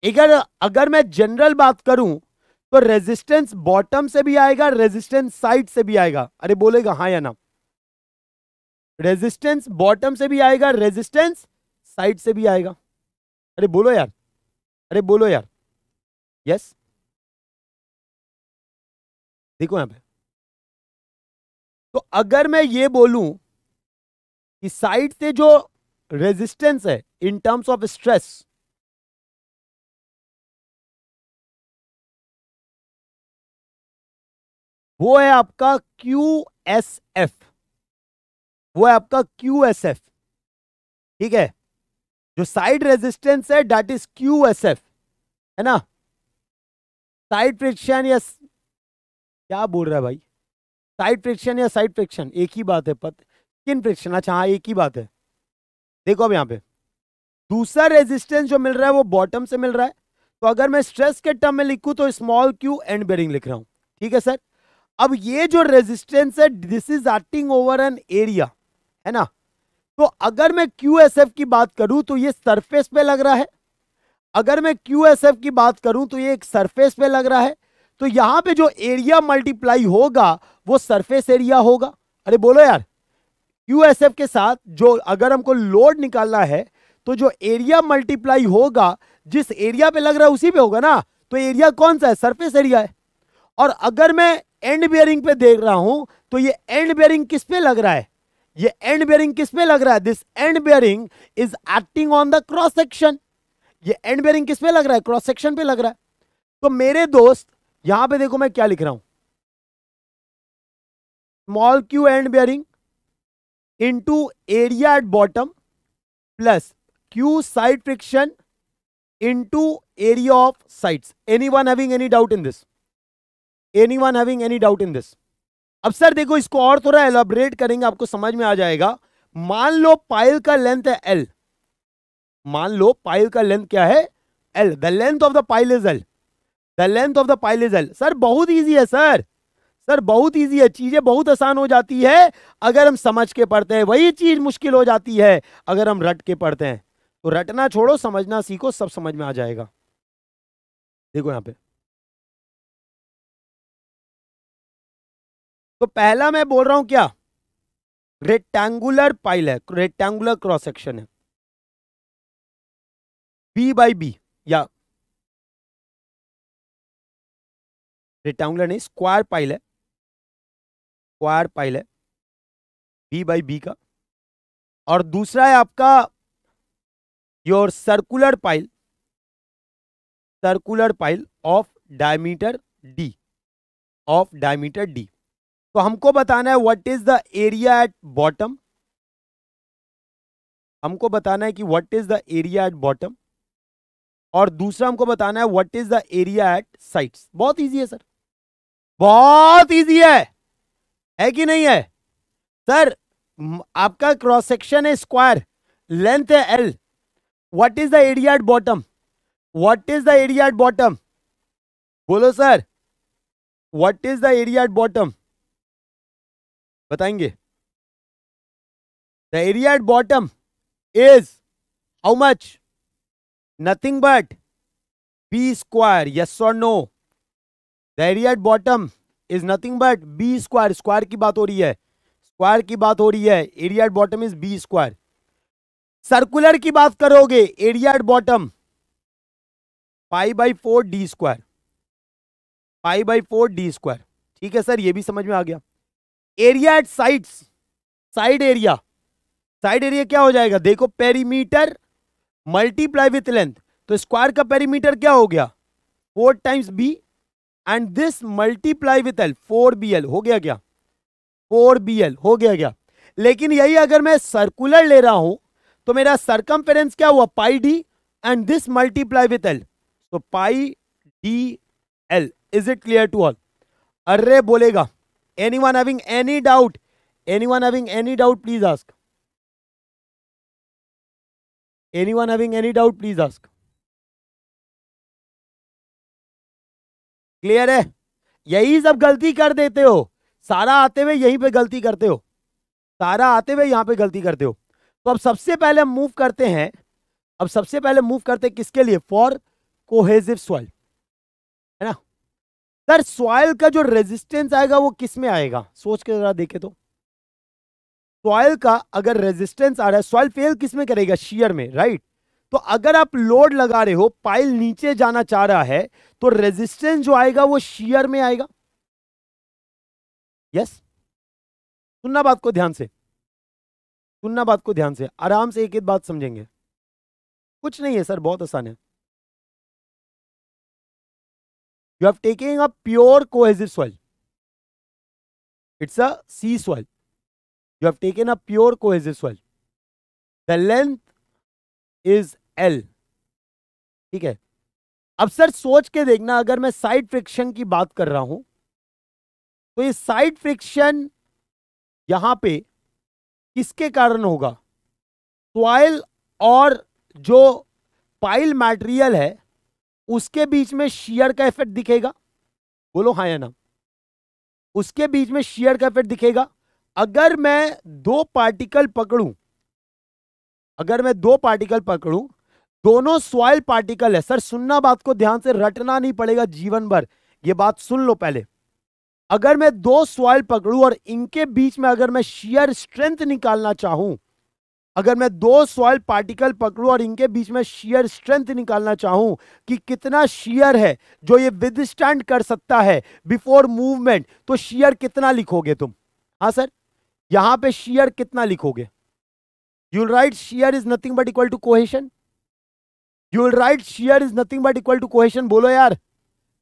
अगर अगर मैं जनरल बात करूं तो रेजिस्टेंस बॉटम से भी आएगा रेजिस्टेंस साइड से भी आएगा अरे बोलेगा हाँ या ना रेजिस्टेंस बॉटम से भी आएगा रेजिस्टेंस साइड से भी आएगा अरे बोलो यार अरे बोलो यार यस देखो यहां पे तो अगर मैं ये बोलूं कि साइड से जो रेजिस्टेंस है इन टर्म्स ऑफ स्ट्रेस वो है आपका क्यू एस एफ वो है आपका क्यू एस एफ ठीक है जो साइड रेजिस्टेंस है that is Q S F है ना साइड फ्रिक्शन या क्या बोल रहा है भाई साइड फ्रिक्शन या साइड फ्रिक्शन एक ही बात है पत किन फ्रिक्शन अच्छा हाँ एक ही बात है देखो अब यहाँ पे दूसरा रेजिस्टेंस जो मिल रहा है वो बॉटम से मिल रहा है तो अगर मैं स्ट्रेस के टर्म में लिखूं तो स्मॉल क्यू एंड बेरिंग लिख रहा हूं ठीक है सर अब ये जो रेजिस्टेंस है this is acting over an area है ना तो अगर मैं क्यू एस एफ की बात करूं तो ये सरफेस पे लग रहा है अगर मैं क्यू एस एफ की बात करूं तो ये एक सरफेस पे लग रहा है तो यहां पे जो एरिया मल्टीप्लाई होगा वो सरफेस एरिया होगा अरे बोलो यार क्यू एस एफ के साथ जो अगर हमको लोड निकालना है तो जो एरिया मल्टीप्लाई होगा जिस एरिया पे लग रहा है उसी पे होगा ना तो एरिया कौन सा है सरफेस एरिया है और अगर मैं एंड बेयरिंग पे देख रहा हूं तो ये एंड बेयरिंग किस पे लग रहा है ये एंड बेयरिंग किस पे लग रहा है this end bearing is acting on the cross section ये एंड बेयरिंग किस पे लग रहा है क्रॉस सेक्शन पे लग रहा है तो मेरे दोस्त यहां पे देखो मैं क्या लिख रहा हूं small Q end bearing into area at bottom plus Q side friction into area of sides anyone having any doubt in this anyone having any doubt in this अब सर देखो इसको और थोड़ा एलोबरेट करेंगे आपको समझ में आ जाएगा मान लो पाइल का लेंथ है एल मान लो पाइल का लेंथ क्या है L the length of the pile is L the length of the pile is L sir बहुत ईजी है सर सर बहुत ईजी है चीज़ें बहुत आसान हो जाती है अगर हम समझ के पढ़ते हैं वही चीज़ मुश्किल हो जाती है अगर हम रट के पढ़ते हैं तो रटना छोड़ो समझना सीखो सब समझ में आ जाएगा देखो यहां पे तो पहला मैं बोल रहा हूं क्या रेक्टेंगुलर पाइल है रेक्टेंगुलर क्रॉस सेक्शन है बी बाई बी या रेक्टेंगुलर नहीं स्क्वायर पाइल है स्क्वायर पाइल है बी बाई बी का और दूसरा है आपका your circular pile circular pile of diameter D of diameter D तो हमको बताना है what is the area at bottom हमको बताना है कि what is the area at bottom और दूसरा हमको बताना है what is the area at sides बहुत इजी है सर बहुत इजी है है कि नहीं है सर आपका क्रॉस सेक्शन है स्क्वायर लेंथ है L what is the area at bottom what is the area at bottom बोलो sir what is the area at bottom बताएंगे the area at bottom is how much nothing but B square yes और no the area at bottom is nothing but B square square की बात हो रही है स्क्वायर की बात हो रही है area at bottom is B square circular की बात करोगे area at bottom pi by four D square pi by four D square ठीक है सर ये भी समझ में आ गया area at sides side area side area क्या हो जाएगा देखो पेरीमीटर मल्टीप्लाई विथ लेंथ तो स्क्वायर का पेरीमीटर क्या हो गया four times B and this multiply with L four B L हो गया क्या फोर बी एल हो गया क्या लेकिन यही अगर मैं सर्कुलर ले रहा हूं तो मेरा सरकम क्या हुआ pi D and this multiply with L तो pi D L is it clear to all अरे बोलेगा anyone having any doubt anyone having any doubt please ask anyone having any doubt please ask clear है यही सब गलती कर देते हो सारा आते हुए यहीं पे गलती करते हो सारा आते हुए यहां पे गलती करते हो तो अब सबसे पहले मूव करते हैं अब सबसे पहले मूव करते हैं किसके लिए फॉर कोहेजिव सॉइल है ना सर सॉइल का जो रेजिस्टेंस आएगा वो किस में आएगा सोच के जरा देखे तो सॉइल का अगर रेजिस्टेंस आ रहा है सॉइल फेल किस में करेगा शीयर में राइट तो अगर आप लोड लगा रहे हो पाइल नीचे जाना चाह रहा है तो रेजिस्टेंस जो आएगा वो शीयर में आएगा यस yes? सुनना बात को ध्यान से सुनना बात को ध्यान से आराम से एक एक बात समझेंगे कुछ नहीं है सर बहुत आसान है you have taking a pure cohesive soil it's a sea soil you have taken a pure cohesive soil the length is l ठीक है अब सर सोच के देखना अगर मैं साइड फ्रिक्शन की बात कर रहा हूं तो ये साइड फ्रिक्शन यहां पे किसके कारण होगा सॉइल और जो पाइल मटेरियल है उसके बीच में शेयर का इफेक्ट दिखेगा बोलो हाँ या ना उसके बीच में शेयर का इफेक्ट दिखेगा अगर मैं दो पार्टिकल पकड़ूं अगर मैं दो पार्टिकल पकड़ूं दोनों सॉइल पार्टिकल है सर सुनना बात को ध्यान से रटना नहीं पड़ेगा जीवन भर ये बात सुन लो पहले अगर मैं दो सॉइल पकड़ू और इनके बीच में अगर मैं शेयर स्ट्रेंथ निकालना चाहूं अगर मैं दो सॉइल पार्टिकल पकड़ूं और इनके बीच में शेयर स्ट्रेंथ निकालना चाहूं कि कितना शेयर है जो ये विद स्टैंड कर सकता है बिफोर मूवमेंट तो शेयर कितना लिखोगे तुम हाँ सर यहां पे शियर कितना लिखोगे you'll write shear is nothing but equal to cohesion you'll write shear is nothing but equal to cohesion बोलो यार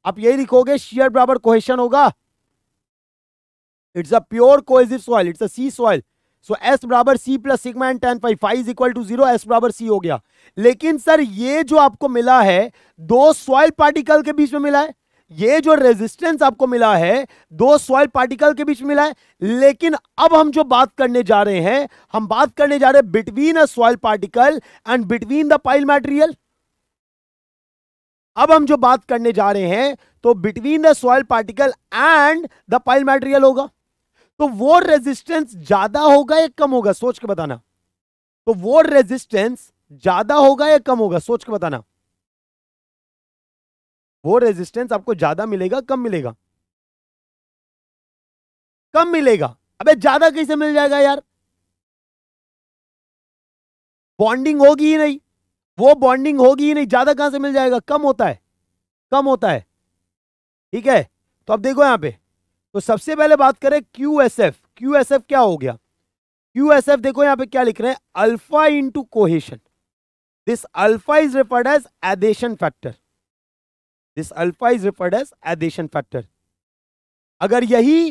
आप यही लिखोगे शियर बराबर कोहेशन होगा it's a pure cohesive soil it's a C soil so S बराबर C plus sigma and tan phi phi equal to zero S बराबर सी हो गया लेकिन सर ये जो आपको मिला है दो सॉइल पार्टिकल के बीच में मिला है ये जो रेजिस्टेंस आपको मिला है दो सॉइल पार्टिकल के बीच मिला है लेकिन अब हम जो बात करने जा रहे हैं हम बात करने जा रहे हैं between a soil particle and between the pile material अब हम जो बात करने जा रहे हैं तो between the soil particle and the pile material होगा तो वो रेजिस्टेंस ज्यादा होगा या कम होगा सोच के बताना तो वो रेजिस्टेंस ज्यादा होगा या कम होगा सोच के बताना वो रेजिस्टेंस आपको ज्यादा मिलेगा कम मिलेगा कम मिलेगा अबे ज्यादा कैसे मिल जाएगा यार बॉन्डिंग होगी ही नहीं वो बॉन्डिंग होगी ही नहीं ज्यादा कहां से मिल जाएगा कम होता है कम होता है ठीक है तो अब देखो यहां पे तो सबसे पहले बात करें Q S F Q S F क्या हो गया क्यू एस एफ देखो यहां पे क्या लिख रहे हैं alpha into cohesion this alpha is referred as adhesion factor this alpha is referred as adhesion factor अगर यही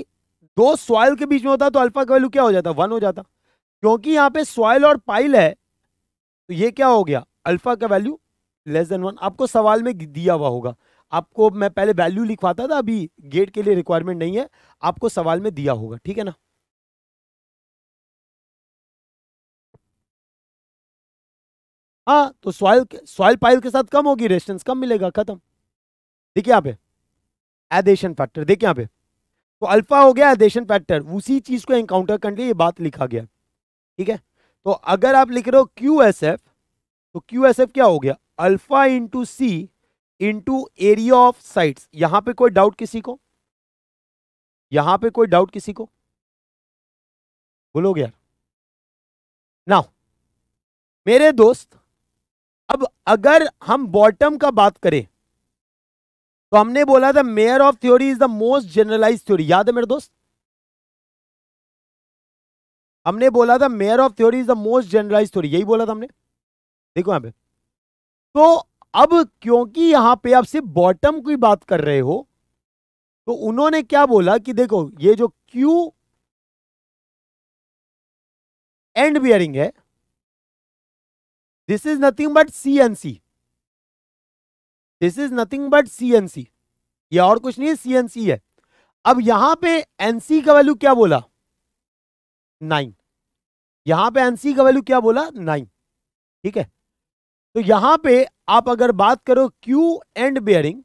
दो सॉइल के बीच में होता तो अल्फा का वैल्यू क्या हो जाता वन हो जाता क्योंकि यहां पे सॉइल और पाइल है तो ये क्या हो गया अल्फा का वैल्यू लेस देन वन आपको सवाल में दिया हुआ होगा आपको मैं पहले वैल्यू लिखवाता था अभी गेट के लिए रिक्वायरमेंट नहीं है आपको सवाल में दिया होगा ठीक है ना हाँ तो सॉइल सॉइल पाइल के साथ कम होगी रेस्टेंस कम मिलेगा खत्म देखिए यहाँ पे एडेशन फैक्टर देखिए यहाँ पे तो अल्फा हो गया एडेशन फैक्टर उसी चीज को एनकाउंटर करने ये बात लिखा गया ठीक है तो अगर आप लिख रहे हो क्यू एस एफ तो क्यू एस एफ क्या हो गया alpha into C into area of sides यहां पे कोई डाउट किसी को यहां पे कोई डाउट किसी को बोलोगे यार नाउ मेरे दोस्त अब अगर हम बॉटम का बात करें तो हमने बोला था Meyerhof theory is the most generalise theory याद है मेरे दोस्त हमने बोला था Meyerhof theory is the most generalise theory यही बोला था हमने देखो यहां पे तो अब क्योंकि यहां पे आप सिर्फ बॉटम की बात कर रहे हो तो उन्होंने क्या बोला कि देखो ये जो क्यू एंड बियरिंग है this is nothing but C N C this is nothing but C N C ये और कुछ नहीं है सी एन सी है अब यहां पे एनसी का वैल्यू क्या बोला नाइन यहां पे एनसी का वैल्यू क्या बोला नाइन ठीक है तो यहां पे आप अगर बात करो क्यू एंड बेयरिंग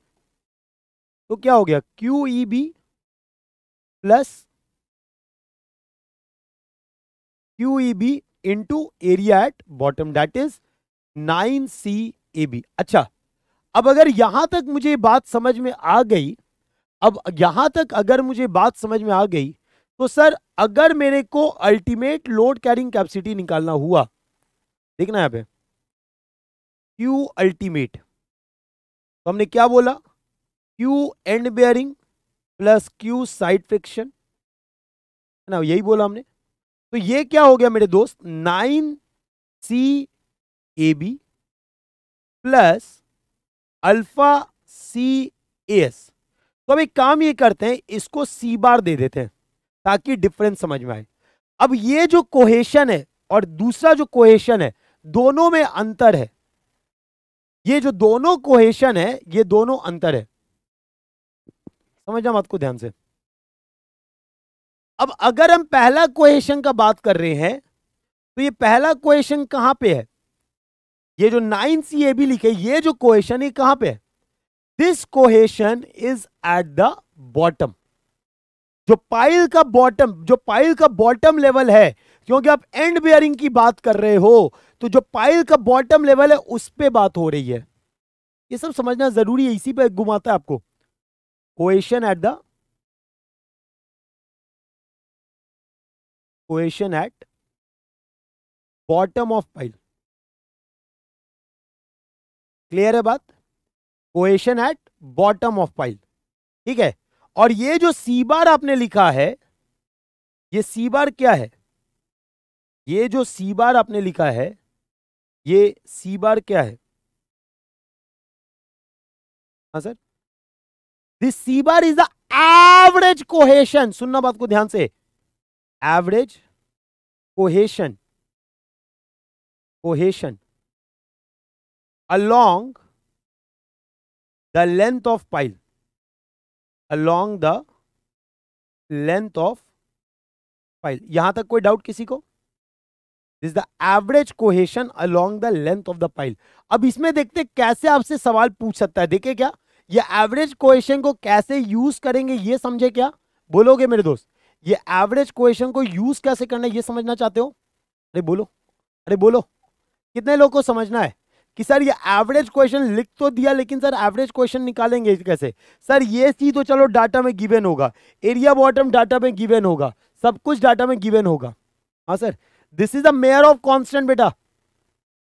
तो क्या हो गया Q E B plus Q E B into area at bottom that is nine C A B अच्छा अब अगर यहां तक मुझे बात समझ में आ गई अब यहां तक अगर मुझे बात समझ में आ गई तो सर अगर मेरे को अल्टीमेट लोड कैरिंग कैपेसिटी निकालना हुआ देखना यहां पे क्यू अल्टीमेट तो हमने क्या बोला Q end bearing plus Q side friction है ना यही बोला हमने तो ये क्या हो गया मेरे दोस्त nine C A B plus alpha C S तो अब एक काम ये करते हैं इसको सी बार दे देते हैं ताकि डिफरेंस समझ में आए अब ये जो कोहेशन है और दूसरा जो कोहेशन है दोनों में अंतर है ये जो दोनों कोहेशन है ये दोनों अंतर है समझना मत को ध्यान से अब अगर हम पहला कोहेशन का बात कर रहे हैं तो ये पहला कोहेशन कहां पे है ये जो नाइन सी ए भी लिखे ये जो कोहेशन है कहां पे है this cohesion is at the bottom जो पाइल का बॉटम जो पाइल का बॉटम लेवल है क्योंकि आप एंड बियरिंग की बात कर रहे हो तो जो पाइल का बॉटम लेवल है उस पर बात हो रही है ये सब समझना जरूरी है इसी पर घुमाता है आपको cohesion at the cohesion at bottom of pile clear है बात cohesion at bottom of pile ठीक है और ये जो सी बार आपने लिखा है ये सी बार क्या है ये जो सी बार आपने लिखा है ये सी बार क्या है हाँ sir this C bar is the average cohesion सुनना बात को ध्यान से average cohesion cohesion along the length of pile along the length of pile यहां तक कोई डाउट किसी को this the average cohesion along the length of the pile अब इसमें देखते कैसे आपसे सवाल पूछ सकता है देखे क्या ये एवरेज कोहेशन को कैसे यूज करेंगे ये समझे क्या बोलोगे मेरे दोस्त ये एवरेज कोहेशन को यूज कैसे करना है ये समझना चाहते हो अरे बोलो अरे बोलो कितने लोग को समझना है कि सर ये एवरेज क्वेश्चन लिख तो दिया लेकिन सर एवरेज क्वेश्चन निकालेंगे कैसे सर ये चीज तो चलो डाटा में गिवन होगा एरिया बॉटम डाटा में गिवन होगा सब कुछ डाटा में गिवन होगा हाँ sir this is the Meyerhof constant बेटा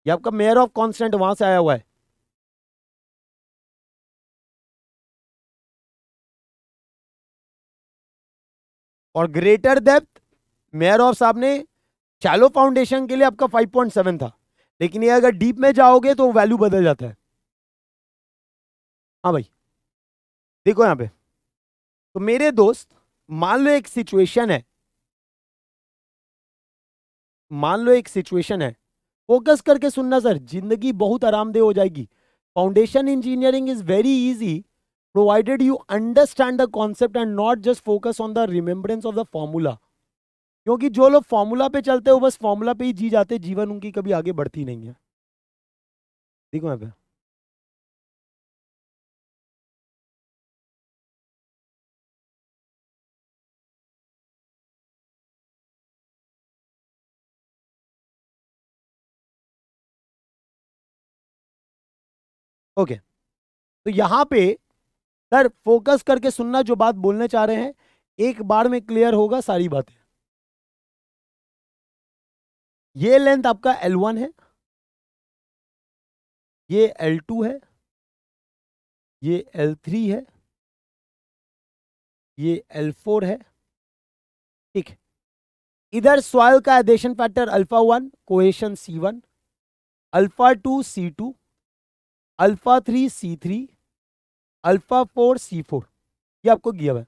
ये आपका मेयर ऑफ कॉन्स्टेंट वहां से आया हुआ है और ग्रेटर डेप्थ मेयर ऑफ साहब ने चालो फाउंडेशन के लिए आपका 5.7 था लेकिन ये अगर डीप में जाओगे तो वैल्यू बदल जाता है हाँ भाई देखो यहां पे तो मेरे दोस्त मान लो एक सिचुएशन है मान लो एक सिचुएशन है फोकस करके सुनना सर जिंदगी बहुत आरामदेह हो जाएगी foundation engineering is very easy provided you understand the concept and not just focus on the remembrance of the formula क्योंकि जो लोग फॉर्मूला पे चलते हो बस फॉर्मूला पे ही जी जाते जीवन उनकी कभी आगे बढ़ती नहीं है देखो मैं पे ओके तो यहाँ पे सर फोकस करके सुनना जो बात बोलने चाह रहे हैं एक बार में क्लियर होगा सारी बातें ये लेंथ आपका L1 है ये L2 है ये L3 है ये L4 है ठीक है इधर सॉयल का adhesion factor alpha one cohesion C one alpha two C two alpha three C three alpha four C four यह आपको गिया है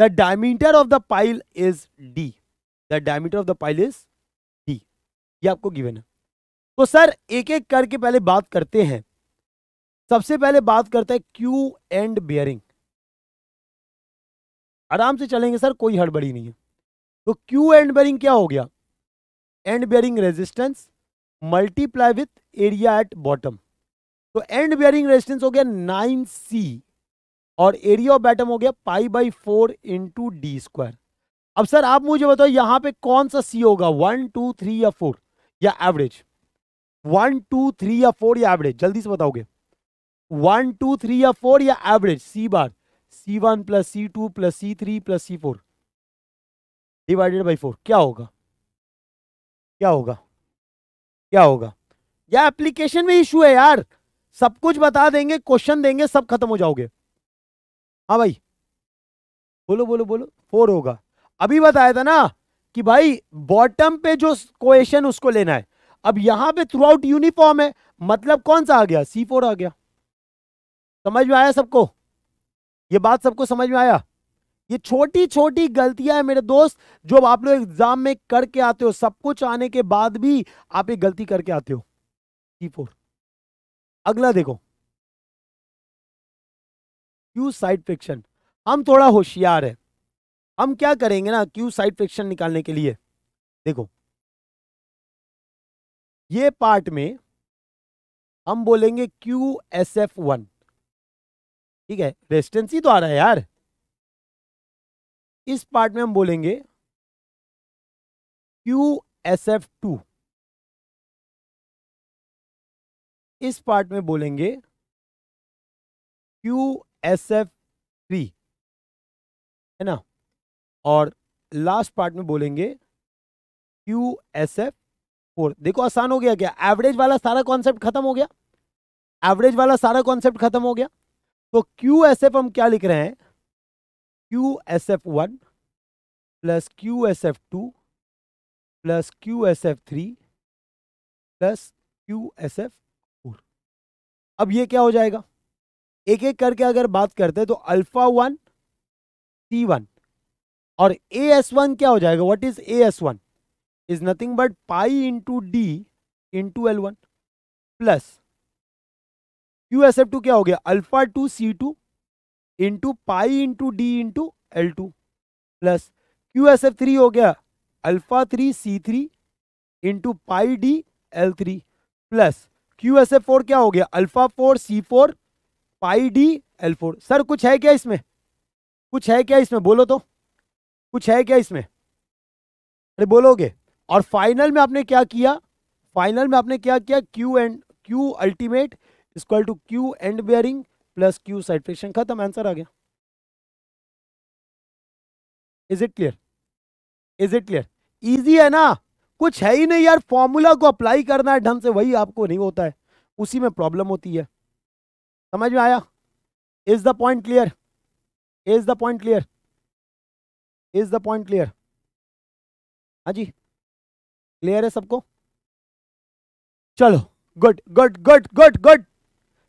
the diameter of the pile is D the diameter of the pile is D ये आपको गिवन है तो सर एक एक करके पहले बात करते हैं सबसे पहले बात करते हैं क्यू एंड बियरिंग आराम से चलेंगे सर कोई हड़बड़ी नहीं है तो क्यू एंड बियरिंग क्या हो गया end bearing resistance multiply with area at bottom तो एंड बियरिंग रेजिस्टेंस हो गया नाइन सी और एरिया ऑफ बैटम हो गया pi by four into D square अब सर आप मुझे बताओ यहां पे कौन सा सी होगा वन टू थ्री या फोर या एवरेज वन टू थ्री या फोर या एवरेज जल्दी से बताओगे वन टू थ्री या फोर या average C bar C one plus C two plus C three plus C four divided by four क्या होगा क्या होगा क्या होगा या एप्लीकेशन में इशू है यार सब कुछ बता देंगे क्वेश्चन देंगे सब खत्म हो जाओगे हाँ भाई बोलो बोलो बोलो फोर होगा अभी बताया था ना कि भाई बॉटम पे जो क्वेश्चन उसको लेना है अब यहां पे थ्रू आउट यूनिफॉर्म है मतलब कौन सा आ गया सी फोर आ गया समझ में आया सबको ये बात सबको समझ में आया ये छोटी छोटी गलतियां है मेरे दोस्त जो आप लोग एग्जाम में करके आते हो सब कुछ आने के बाद भी आप ये गलती करके आते हो सी फोर अगला देखो क्यू साइड फ्रिक्शन हम थोड़ा होशियार है हम क्या करेंगे ना क्यू साइड फ्रिक्शन निकालने के लिए देखो ये पार्ट में हम बोलेंगे क्यू एस एफ वन ठीक है रेस्टेंस ही तो आ रहा है यार इस पार्ट में हम बोलेंगे क्यू एस एफ टू इस पार्ट में बोलेंगे क्यू एस एफ थ्री है ना और लास्ट पार्ट में बोलेंगे क्यू एस एफ फोर देखो आसान हो गया क्या एवरेज वाला सारा कॉन्सेप्ट खत्म हो गया एवरेज वाला सारा कॉन्सेप्ट खत्म हो गया तो क्यू एस एफ हम क्या लिख रहे हैं Q S F one plus Q S F two plus Q S F three plus Q S F अब ये क्या हो जाएगा एक एक करके अगर बात करते हैं तो अल्फा वन सी वन और ए एस वन क्या हो जाएगा what is A S one is nothing but pi into D into L one plus Q S F two क्या हो गया alpha two C two into pi into D into L two plus Q S F three हो गया alpha three C three into pi D L three plus Q S F four क्या हो गया alpha four C four pi D L four sir कुछ है क्या इसमें कुछ है क्या इसमें बोलो तो कुछ है क्या इसमें अरे बोलोगे और फाइनल में आपने क्या किया फाइनल में आपने क्या किया Q end Q ultimate equal to Q end bearing plus Q side friction खत्म आंसर आ गया is it clear is it clear easy है ना कुछ है ही नहीं यार फॉर्मूला को अप्लाई करना है ढंग से वही आपको नहीं होता है उसी में प्रॉब्लम होती है समझ में आया is the point clear is the point clear is the point clear हाँ जी क्लियर है सबको चलो good good good good good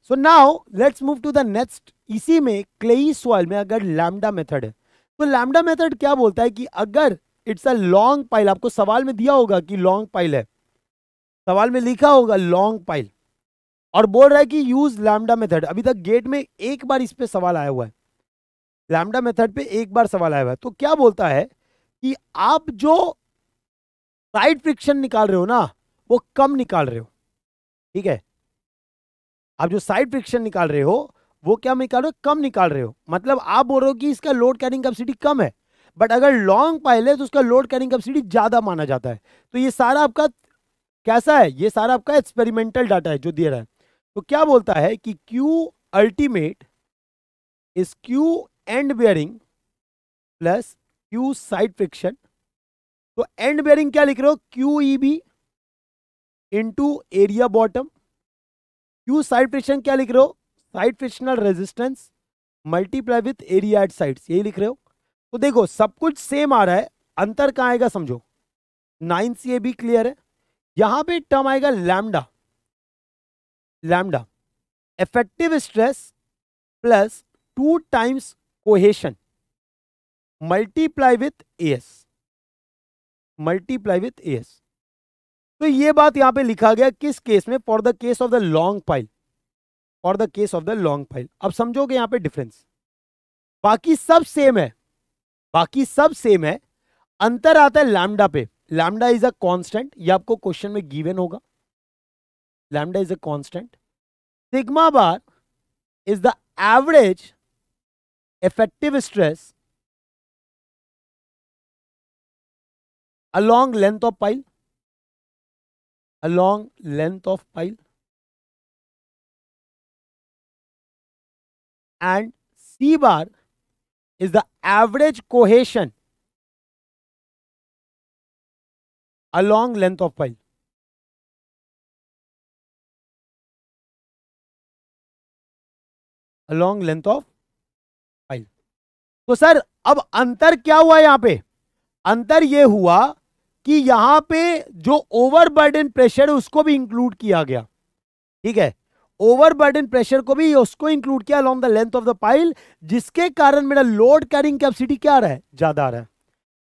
so now let's move to the next इसी में क्लेई सॉइल में अगर लैमडा मेथड है तो लैमडा मेथड क्या बोलता है कि अगर इट्स अ लॉन्ग पाइल आपको सवाल में दिया होगा कि लॉन्ग पाइल है सवाल में लिखा होगा लॉन्ग पाइल और बोल रहा है कि यूज लैमडा मेथड अभी तक गेट में एक बार इस पर सवाल आया हुआ है लैमडा मेथड पे एक बार सवाल आया हुआ है तो क्या बोलता है कि आप जो साइड फ्रिक्शन निकाल रहे हो ना वो कम निकाल रहे हो ठीक है आप जो साइड फ्रिक्शन निकाल रहे हो वो क्या निकाल रहे हो कम निकाल रहे हो मतलब आप बोल रहे हो कि इसका लोड कैरिंग कैपेसिटी कम है बट अगर लॉन्ग पाइल है तो उसका लोड कैरिंग कैपेसिटी ज़्यादा माना जाता है तो ये सारा आपका कैसा है ये सारा आपका एक्सपेरिमेंटल डाटा है जो दिया रहा है तो क्या बोलता है कि Q ultimate is Q end bearing plus Q side friction तो एंड बेयरिंग क्या लिख रहे हो Q E B into area bottom Q side friction क्या लिख रहे हो side frictional resistance multiply with area at sides यही लिख रहे हो तो देखो सब कुछ सेम आ रहा है अंतर कहाँ आएगा समझो नाइन सी ए भी क्लियर है यहां पे टर्म आएगा lambda lambda effective stress plus two times cohesion multiply with A S multiply with A S तो ये बात यहां पे लिखा गया किस केस में for the case of the long pile for the case of the long pile अब समझोगे यहां पे डिफरेंस बाकी सब सेम है बाकी सब सेम है अंतर आता है लैमडा पे लैमडा इज अ कांस्टेंट ये आपको क्वेश्चन में गिवन होगा lambda is a constant sigma bar is the average effective stress along length of pile along length of pile and C bar is the average cohesion along length of pile. along length of pile. so sir ab antar kya hua yahan pe antar ye hua कि यहां पे जो ओवरबर्डन प्रेशर है उसको भी इंक्लूड किया गया ठीक है ओवरबर्डन प्रेशर को भी उसको इंक्लूड किया along the length of the pile जिसके कारण मेरा लोड कैरिंग कैपेसिटी क्या रहा है ज़्यादा आ रहा है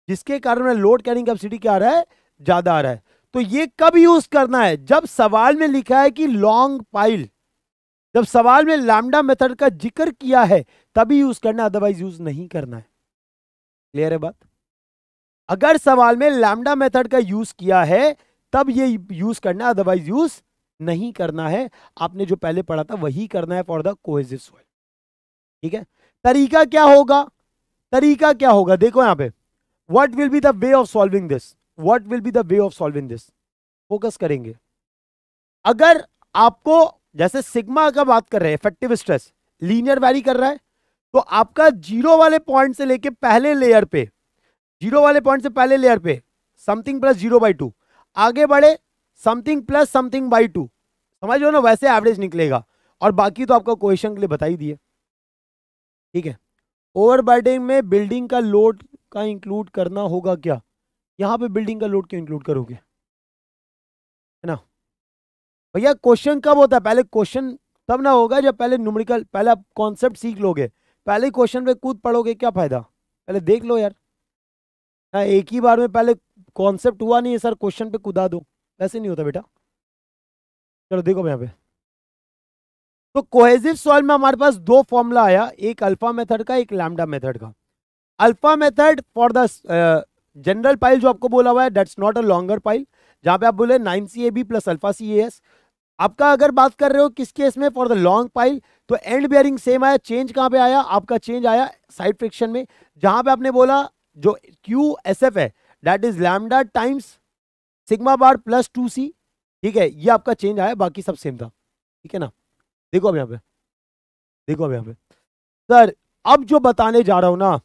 जिसके कारण मेरा लोड कैरिंग कैपेसिटी क्या आ रहा है ज़्यादा आ रहा है तो ये कब यूज़ करना है जब सवाल में लिखा है कि लॉन्ग पाइल जब सवाल में लामडा मेथड का जिक्र किया है तभी यूज़ करना अदरवाइज यूज़ नहीं करना है क्लियर है बात अगर सवाल में लैमडा मेथड का यूज किया है तब ये यूज करना अदरवाइज यूज नहीं करना है आपने जो पहले पढ़ा था वही करना है फॉर द कोहेजिव सॉइल ठीक है तरीका क्या होगा तरीका क्या होगा देखो यहां पे what will be the way of solving this what will be the way of solving this focus करेंगे अगर आपको जैसे सिग्मा का बात कर रहे हैं इफेक्टिव स्ट्रेस लीनियर वैरी कर रहा है तो आपका जीरो वाले पॉइंट से लेके पहले लेयर पे जीरो वाले पॉइंट से पहले लेयर पे something plus zero by two आगे बढ़े something plus something by two समझ लो ना वैसे एवरेज निकलेगा और बाकी तो आपका क्वेश्चन के लिए बता ही दिए ठीक है ओवरबर्डिंग में बिल्डिंग का लोड का इंक्लूड करना होगा क्या यहाँ पे बिल्डिंग का लोड क्यों इंक्लूड करोगे है ना भैया क्वेश्चन कब होता है पहले क्वेश्चन तब ना होगा जब पहले न्यूमेरिकल पहले आप कॉन्सेप्ट सीख लोगे पहले क्वेश्चन पे कूद पढ़ोगे क्या फ़ायदा पहले देख लो यार ना एक ही बार में पहले कॉन्सेप्ट हुआ नहीं है सर क्वेश्चन पे कूदा दो ऐसे नहीं होता बेटा चलो देखो यहाँ पे तो कोहेजिव सॉल्व में हमारे पास दो फॉर्मूला आया एक अल्फा मेथड का एक लैमडा मेथड का alpha method for the general pile जो आपको बोला हुआ है that's not a longer pile जहाँ पे आप बोले nine C A B plus alpha C S आपका अगर बात कर रहे हो किस केस में फॉर द लॉन्ग पाइल तो एंड बियरिंग सेम आया चेंज कहाँ पे आया आपका चेंज आया साइड फ्रिक्शन में जहाँ पे आपने बोला जो क्यू एस एफ है that is lambda times sigma bar plus two C ठीक है ये आपका चेंज आया बाकी सब सेम था ठीक है ना देखो अब यहाँ पे देखो अब यहाँ पे सर अब जो बताने जा रहा हूँ ना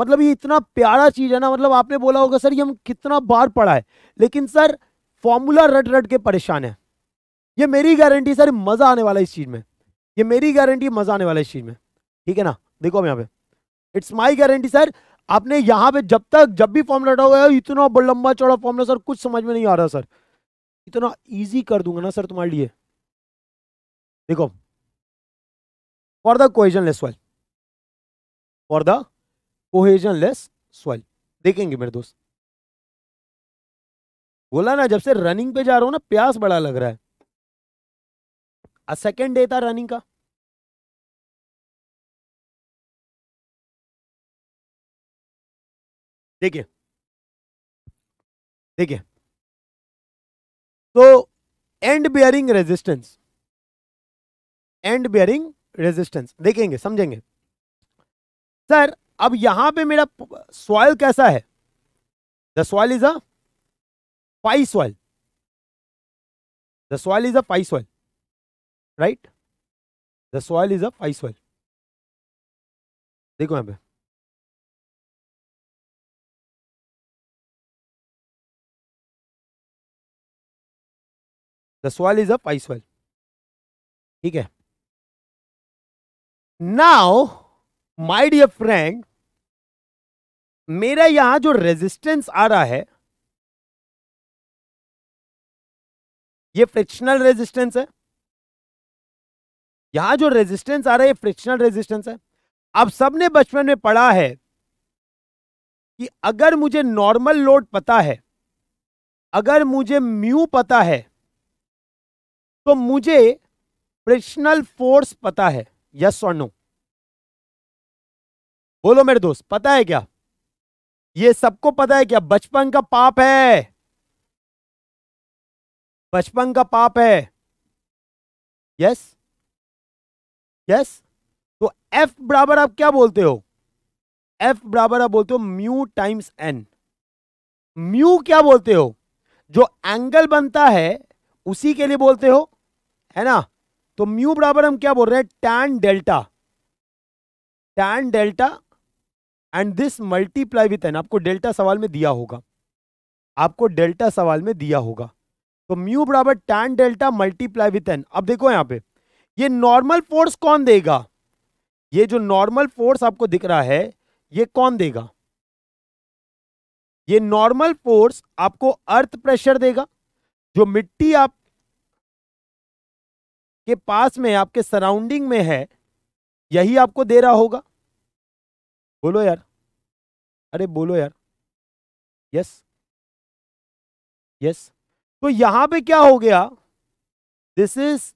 मतलब ये इतना प्यारा चीज़ है ना मतलब आपने बोला होगा सर ये हम कितना बार पढ़ा है लेकिन सर फॉर्मूला रट रट के परेशान है ये मेरी गारंटी सर मज़ा आने वाला इस चीज़ में ये मेरी गारंटी मज़ा आने वाला इस चीज़ में ठीक है ना देखो अब यहाँ पे इट्स माई गारंटी सर आपने यहाँ पे जब तक जब भी फॉर्म हटा हुआ है इतना लंबा चौड़ा फॉर्मूला सर कुछ समझ में नहीं आ रहा सर इतना इजी कर दूंगा ना सर तुम्हारे लिए देखो for the cohesionless soil for the cohesionless soil देखेंगे मेरे दोस्त बोला ना जब से रनिंग पे जा रहा हूं ना प्यास बड़ा लग रहा है सेकेंड डे था रनिंग का देखिए देखिए तो end bearing resistance end bearing resistance देखेंगे समझेंगे सर अब यहां पे मेरा सॉइल कैसा है the soil is a phi soil the soil is a phi soil right the soil is a phi soil देखो यहां पे the soil is a phi soil ठीक है नाउ माय डियर फ्रेंड मेरा यहां जो रेजिस्टेंस आ रहा है ये फ्रिक्शनल रेजिस्टेंस है यहां जो रेजिस्टेंस आ रहा है ये फ्रिक्शनल रेजिस्टेंस है अब सबने बचपन में पढ़ा है कि अगर मुझे नॉर्मल लोड पता है अगर मुझे म्यू पता है तो मुझे फ्रिक्शनल फोर्स पता है यस और नो बोलो मेरे दोस्त पता है क्या ये सबको पता है क्या बचपन का पाप है बचपन का पाप है यस यस तो एफ बराबर आप क्या बोलते हो एफ बराबर आप बोलते हो म्यू टाइम्स एन म्यू क्या बोलते हो जो एंगल बनता है उसी के लिए बोलते हो है ना तो म्यू बराबर हम क्या बोल रहे हैं tan delta tan delta and this multiply with N आपको डेल्टा सवाल में दिया होगा आपको डेल्टा सवाल में दिया होगा तो म्यू बराबर tan delta multiply with N अब देखो यहां पे ये नॉर्मल फोर्स कौन देगा ये जो नॉर्मल फोर्स आपको दिख रहा है ये कौन देगा ये नॉर्मल फोर्स आपको अर्थ प्रेशर देगा जो मिट्टी आप के पास में आपके सराउंडिंग में है यही आपको दे रहा होगा बोलो यार अरे बोलो यार यस यस तो यहां पे क्या हो गया दिस इज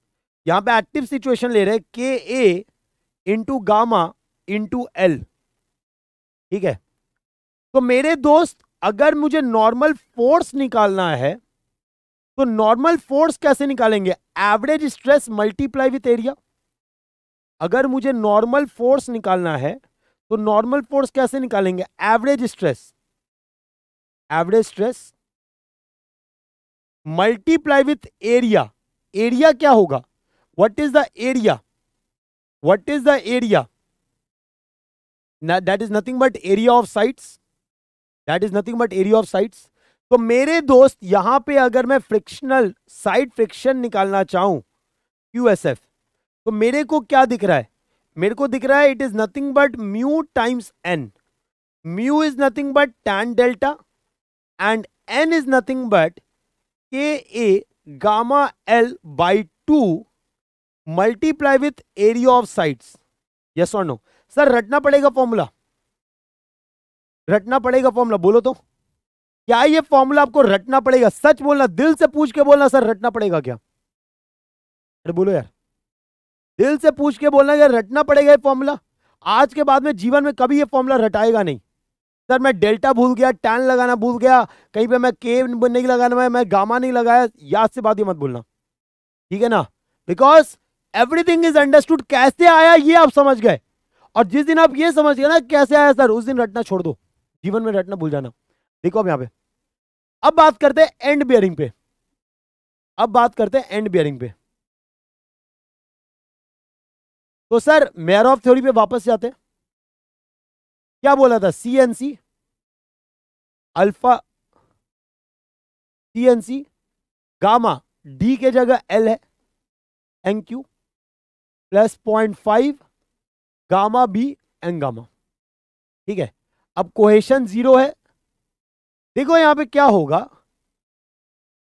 यहां पे एक्टिव सिचुएशन ले रहे K A into gamma into L ठीक है तो मेरे दोस्त अगर मुझे नॉर्मल फोर्स निकालना है तो नॉर्मल फोर्स कैसे निकालेंगे average stress multiply with area अगर मुझे नॉर्मल फोर्स निकालना है तो नॉर्मल फोर्स कैसे निकालेंगे average stress average stress multiply with area area क्या होगा what is the area what is the area that is nothing but area of sides that is nothing but area of sides तो मेरे दोस्त यहां पे अगर मैं फ्रिक्शनल साइड फ्रिक्शन निकालना चाहूं क्यूएसएफ तो मेरे को क्या दिख रहा है मेरे को दिख रहा है it is nothing but mu times N mu is nothing but tan delta and N is nothing but K A gamma L by two multiply with area of sides yes और नो सर रटना पड़ेगा फॉर्मूला रटना पड़ेगा फॉर्मूला बोलो तो क्या ये फॉर्मूला आपको रटना पड़ेगा सच बोलना दिल से पूछ के बोलना सर रटना पड़ेगा क्या अरे बोलो यार दिल से पूछ के बोलना यार रटना पड़ेगा ये फॉर्मूला आज के बाद में जीवन में कभी ये फॉर्मूला रटाएगा नहीं सर मैं डेल्टा भूल गया टैन लगाना भूल गया कहीं पे मैं के नहीं लगाना मैं मैं गामा नहीं लगाया याद से बात ये मत बोलना ठीक है ना बिकॉज एवरीथिंग इज अंडरस्टूड कैसे आया ये आप समझ गए और जिस दिन आप ये समझ गए ना कैसे आया सर उस दिन रटना छोड़ दो जीवन में रटना भूल जाना देखो अब यहां पे अब बात करते हैं एंड बियरिंग पे अब बात करते हैं एंड बियरिंग पे तो सर मेयर ऑफ थ्योरी पे वापस जाते हैं क्या बोला था C N C alpha C N C gamma D के जगह एल है N Q plus point five gamma B N gamma ठीक है अब कोहेशन जीरो है देखो यहां पे क्या होगा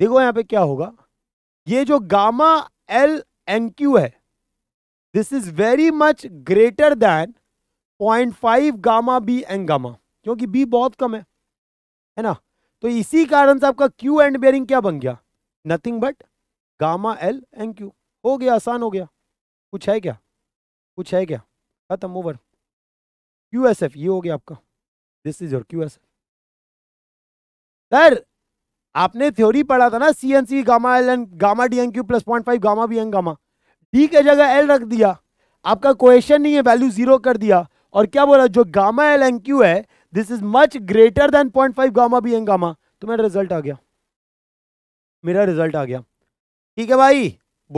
देखो यहाँ पे क्या होगा ये जो गामा एल एन क्यू है this is very much greater than point five gamma B N gamma क्योंकि बी बहुत कम है है ना तो इसी कारण से आपका क्यू एंड बेरिंग क्या बन गया nothing but gamma L N Q हो गया आसान हो गया कुछ है क्या कुछ है क्या खत्म ओवर क्यू एस एफ ये हो गया आपका this is your Q S F sir आपने थ्योरी पढ़ा था ना C N C gamma L N gamma D N Q plus point five gamma B N gamma D के जगह एल रख दिया आपका क्वेश्चन नहीं है वैल्यू जीरो कर दिया और क्या बोला जो गामा एल एन क्यू है this is much greater than point five gamma B N gamma तो मेरा रिजल्ट आ गया मेरा रिजल्ट आ गया ठीक है भाई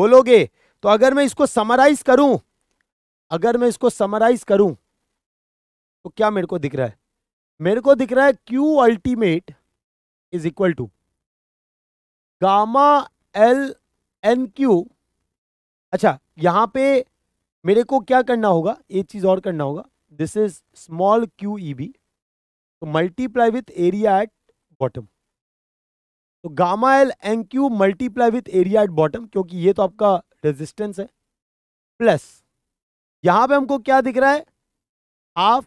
बोलोगे तो अगर मैं इसको समराइज करूं अगर मैं इसको समराइज करूं तो क्या मेरे को दिख रहा है मेरे को दिख रहा है Q ultimate is equal to gamma L N Q अच्छा यहां पे मेरे को क्या करना होगा एक चीज़ और करना होगा this is small Q E B तो multiply with area at bottom तो gamma L N Q multiply with area at bottom क्योंकि ये तो आपका रेजिस्टेंस है प्लस यहां पे हमको क्या दिख रहा है half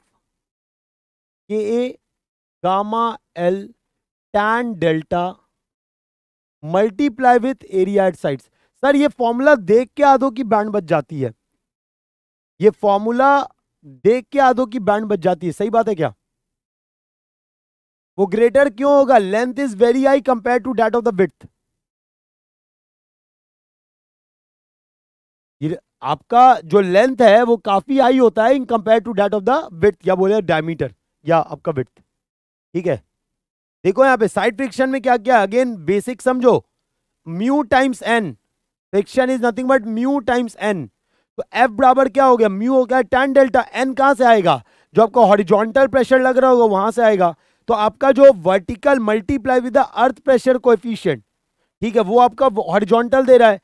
K A gamma L tan delta multiply with area at side sir ये फॉर्मूला देख के आधो की बैंड बच जाती है ये फॉर्मूला देख के आधो की बैंड बच जाती है सही बात है क्या वो ग्रेटर क्यों होगा length is very high compare to date of the width आपका जो लेंथ है वो काफी हाई होता है in compare to date of the width या बोले डायमीटर या आपका बिथ ठीक है देखो यहां पे साइड फ्रिक्शन में क्या क्या अगेन बेसिक समझो mu times N friction is nothing but mu times N तो एफ बराबर क्या हो गया म्यू हो गया टेन डेल्टा एन कहां से आएगा जो आपको हॉरिजॉन्टल प्रेशर लग रहा होगा वहां से आएगा तो आपका जो vertical multiply with the earth pressure को ठीक है वो आपका हॉरिजॉन्टल दे रहा है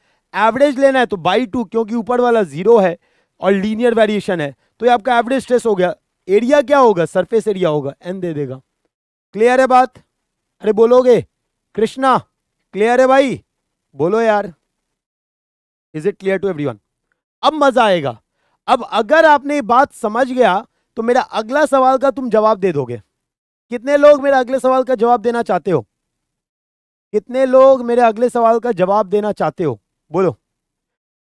एवरेज लेना है तो बाई टू क्योंकि ऊपर वाला जीरो है और लीनियर वेरिएशन है तो ये आपका एवरेज स्ट्रेस हो गया एरिया क्या होगा सरफेस एरिया होगा एन दे देगा क्लियर है बात अरे बोलोगे कृष्णा क्लियर है भाई बोलो यार is it clear to every अब मजा आएगा अब अगर आपने बात समझ गया तो मेरा अगला सवाल का तुम जवाब दे दोगे कितने लोग मेरे अगले सवाल का जवाब देना चाहते हो कितने लोग मेरे अगले सवाल का जवाब देना चाहते हो बोलो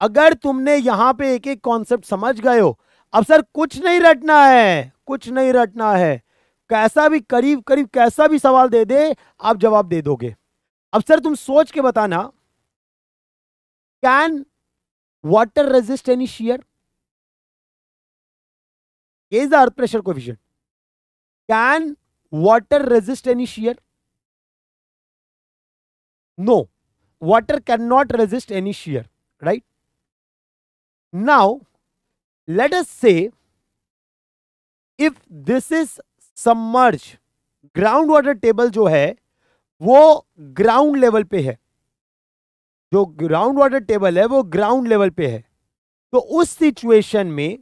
अगर तुमने यहां पे एक एक कॉन्सेप्ट समझ गए हो अब सर कुछ नहीं रटना है कुछ नहीं रटना है कैसा भी करीब करीब कैसा भी सवाल दे दे आप जवाब दे दोगे अब सर तुम सोच के बताना can water resist any shear is the earth pressure vision can water resist any shear no can not resist any shear right now let us say if this is submerge ground water table जो है वो ग्राउंड लेवल पे है जो ग्राउंड वाटर टेबल है वो ग्राउंड लेवल पे है तो उस सिचुएशन में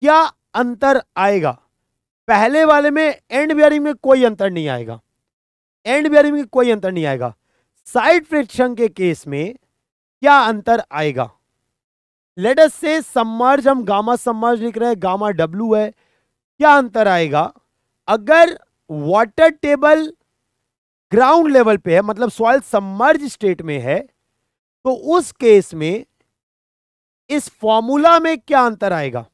क्या अंतर आएगा पहले वाले में एंड बियरिंग में कोई अंतर नहीं आएगा एंड बियरिंग में कोई अंतर नहीं आएगा साइड फ्रिक्शन के केस में क्या अंतर आएगा लेटस से सम्मर्ज हम गामा सम्मर्ज लिख रहे हैं गामा डब्ल्यू है क्या अंतर आएगा अगर वाटर टेबल ग्राउंड लेवल पे है मतलब सॉइल सम्मर्ज स्टेट में है तो उस केस में इस फॉर्मूला में क्या अंतर आएगा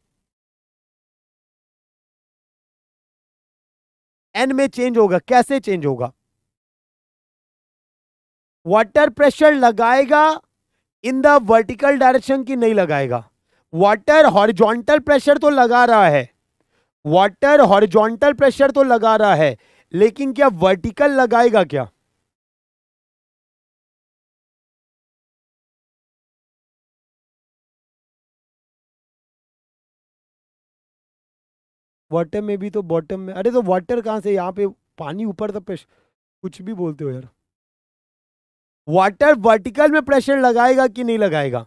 एन में चेंज होगा कैसे चेंज होगा वाटर प्रेशर लगाएगा इन द वर्टिकल डायरेक्शन की नहीं लगाएगा वाटर हॉरिजॉन्टल प्रेशर तो लगा रहा है वाटर हॉरिजॉन्टल प्रेशर तो लगा रहा है लेकिन क्या वर्टिकल लगाएगा क्या वाटर में भी तो बॉटम में अरे तो वाटर कहां से यहां पे पानी ऊपर तो प्रेशर कुछ भी बोलते हो यार वाटर वर्टिकल में प्रेशर लगाएगा कि नहीं लगाएगा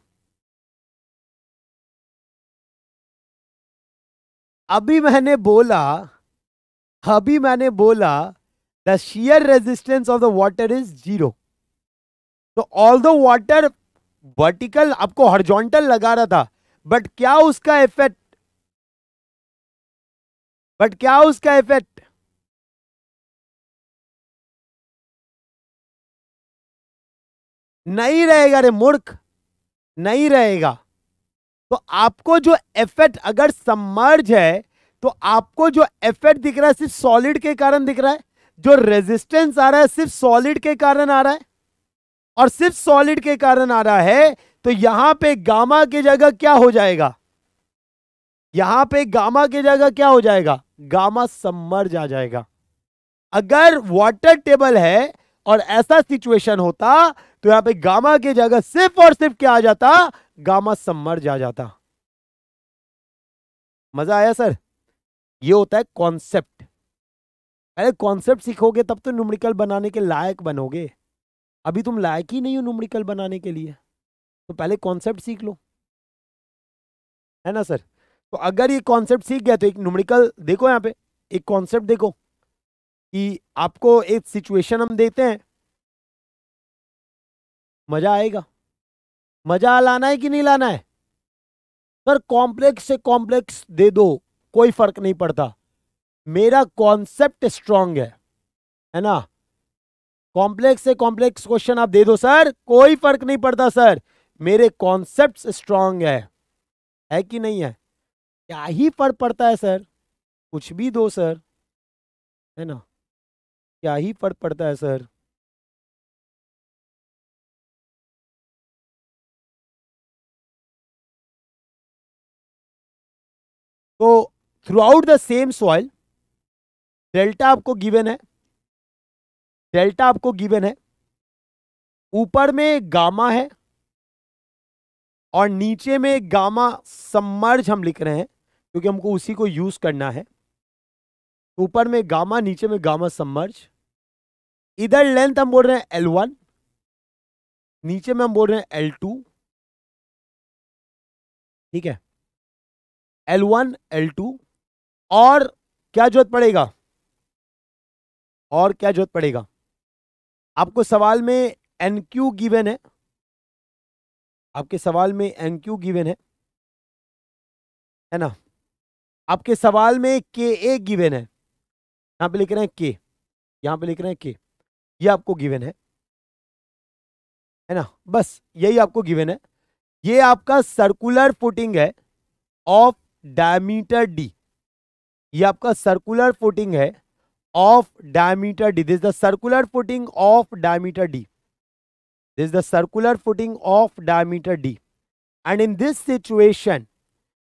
अभी मैंने बोला अभी मैंने बोला the shear resistance of the water is zero तो ऑल द वाटर वर्टिकल आपको हॉर्जोंटल लगा रहा था बट क्या उसका इफेक्ट बट क्या उसका इफेक्ट नहीं रहेगा रे मूर्ख नहीं रहेगा तो आपको जो इफेक्ट अगर सम्मर्ज है तो आपको जो इफेक्ट दिख रहा है सिर्फ सॉलिड के कारण दिख रहा है जो रेजिस्टेंस आ रहा है सिर्फ सॉलिड के कारण आ रहा है और सिर्फ सॉलिड के कारण आ रहा है तो यहां पे गामा की जगह क्या हो जाएगा यहां पे गामा की जगह क्या हो जाएगा गामा सम्मर्ज आ जाएगा अगर वाटर टेबल है और ऐसा सिचुएशन होता तो यहां पे गामा की जगह सिर्फ और सिर्फ क्या आ जाता गामा सम्मर जा जाता मजा आया सर ये होता है कॉन्सेप्ट अरे कॉन्सेप्ट सीखोगे तब तो नुमरिकल बनाने के लायक बनोगे अभी तुम लायक ही नहीं हो नुमरिकल बनाने के लिए तो पहले कॉन्सेप्ट सीख लो है ना सर तो अगर ये कॉन्सेप्ट सीख गया तो एक नुमरिकल देखो यहाँ पे एक कॉन्सेप्ट देखो कि आपको एक सिचुएशन हम देते हैं मजा आएगा मजा लाना है कि नहीं लाना है सर कॉम्प्लेक्स से कॉम्प्लेक्स दे दो कोई फर्क नहीं पड़ता मेरा कॉन्सेप्ट स्ट्रांग है है ना कॉम्प्लेक्स से कॉम्प्लेक्स क्वेश्चन आप दे दो सर कोई फर्क नहीं पड़ता सर मेरे कॉन्सेप्ट स्ट्रांग है है कि नहीं है क्या ही फर्क पड़ता है सर कुछ भी दो सर है ना क्या ही फर्क पड़ता है सर तो throughout the same soil delta आपको गिवन है डेल्टा आपको गिवन है ऊपर में गामा है और नीचे में गामा सम्मर्ज हम लिख रहे हैं क्योंकि हमको उसी को यूज करना है तो ऊपर में गामा नीचे में गामा सम्मर्ज इधर लेंथ हम बोल रहे हैं एल वन नीचे में हम बोल रहे हैं एल टू ठीक है एल वन एल टू और क्या जरूरत पड़ेगा और क्या जरूरत पड़ेगा आपको सवाल में एन क्यू गिवन है आपके सवाल में एन क्यू गिवन है है ना आपके सवाल में के ए गिवन है यहां पे लिख रहे हैं के यहां पे लिख रहे हैं के ये आपको गिवन है है ना बस यही आपको गिवन है ये आपका सर्कुलर फुटिंग है ऑफ डायमीटर डी ये आपका सर्कुलर फुटिंग है of diameter D this the circular footing of diameter D this the circular footing of diameter D and in this situation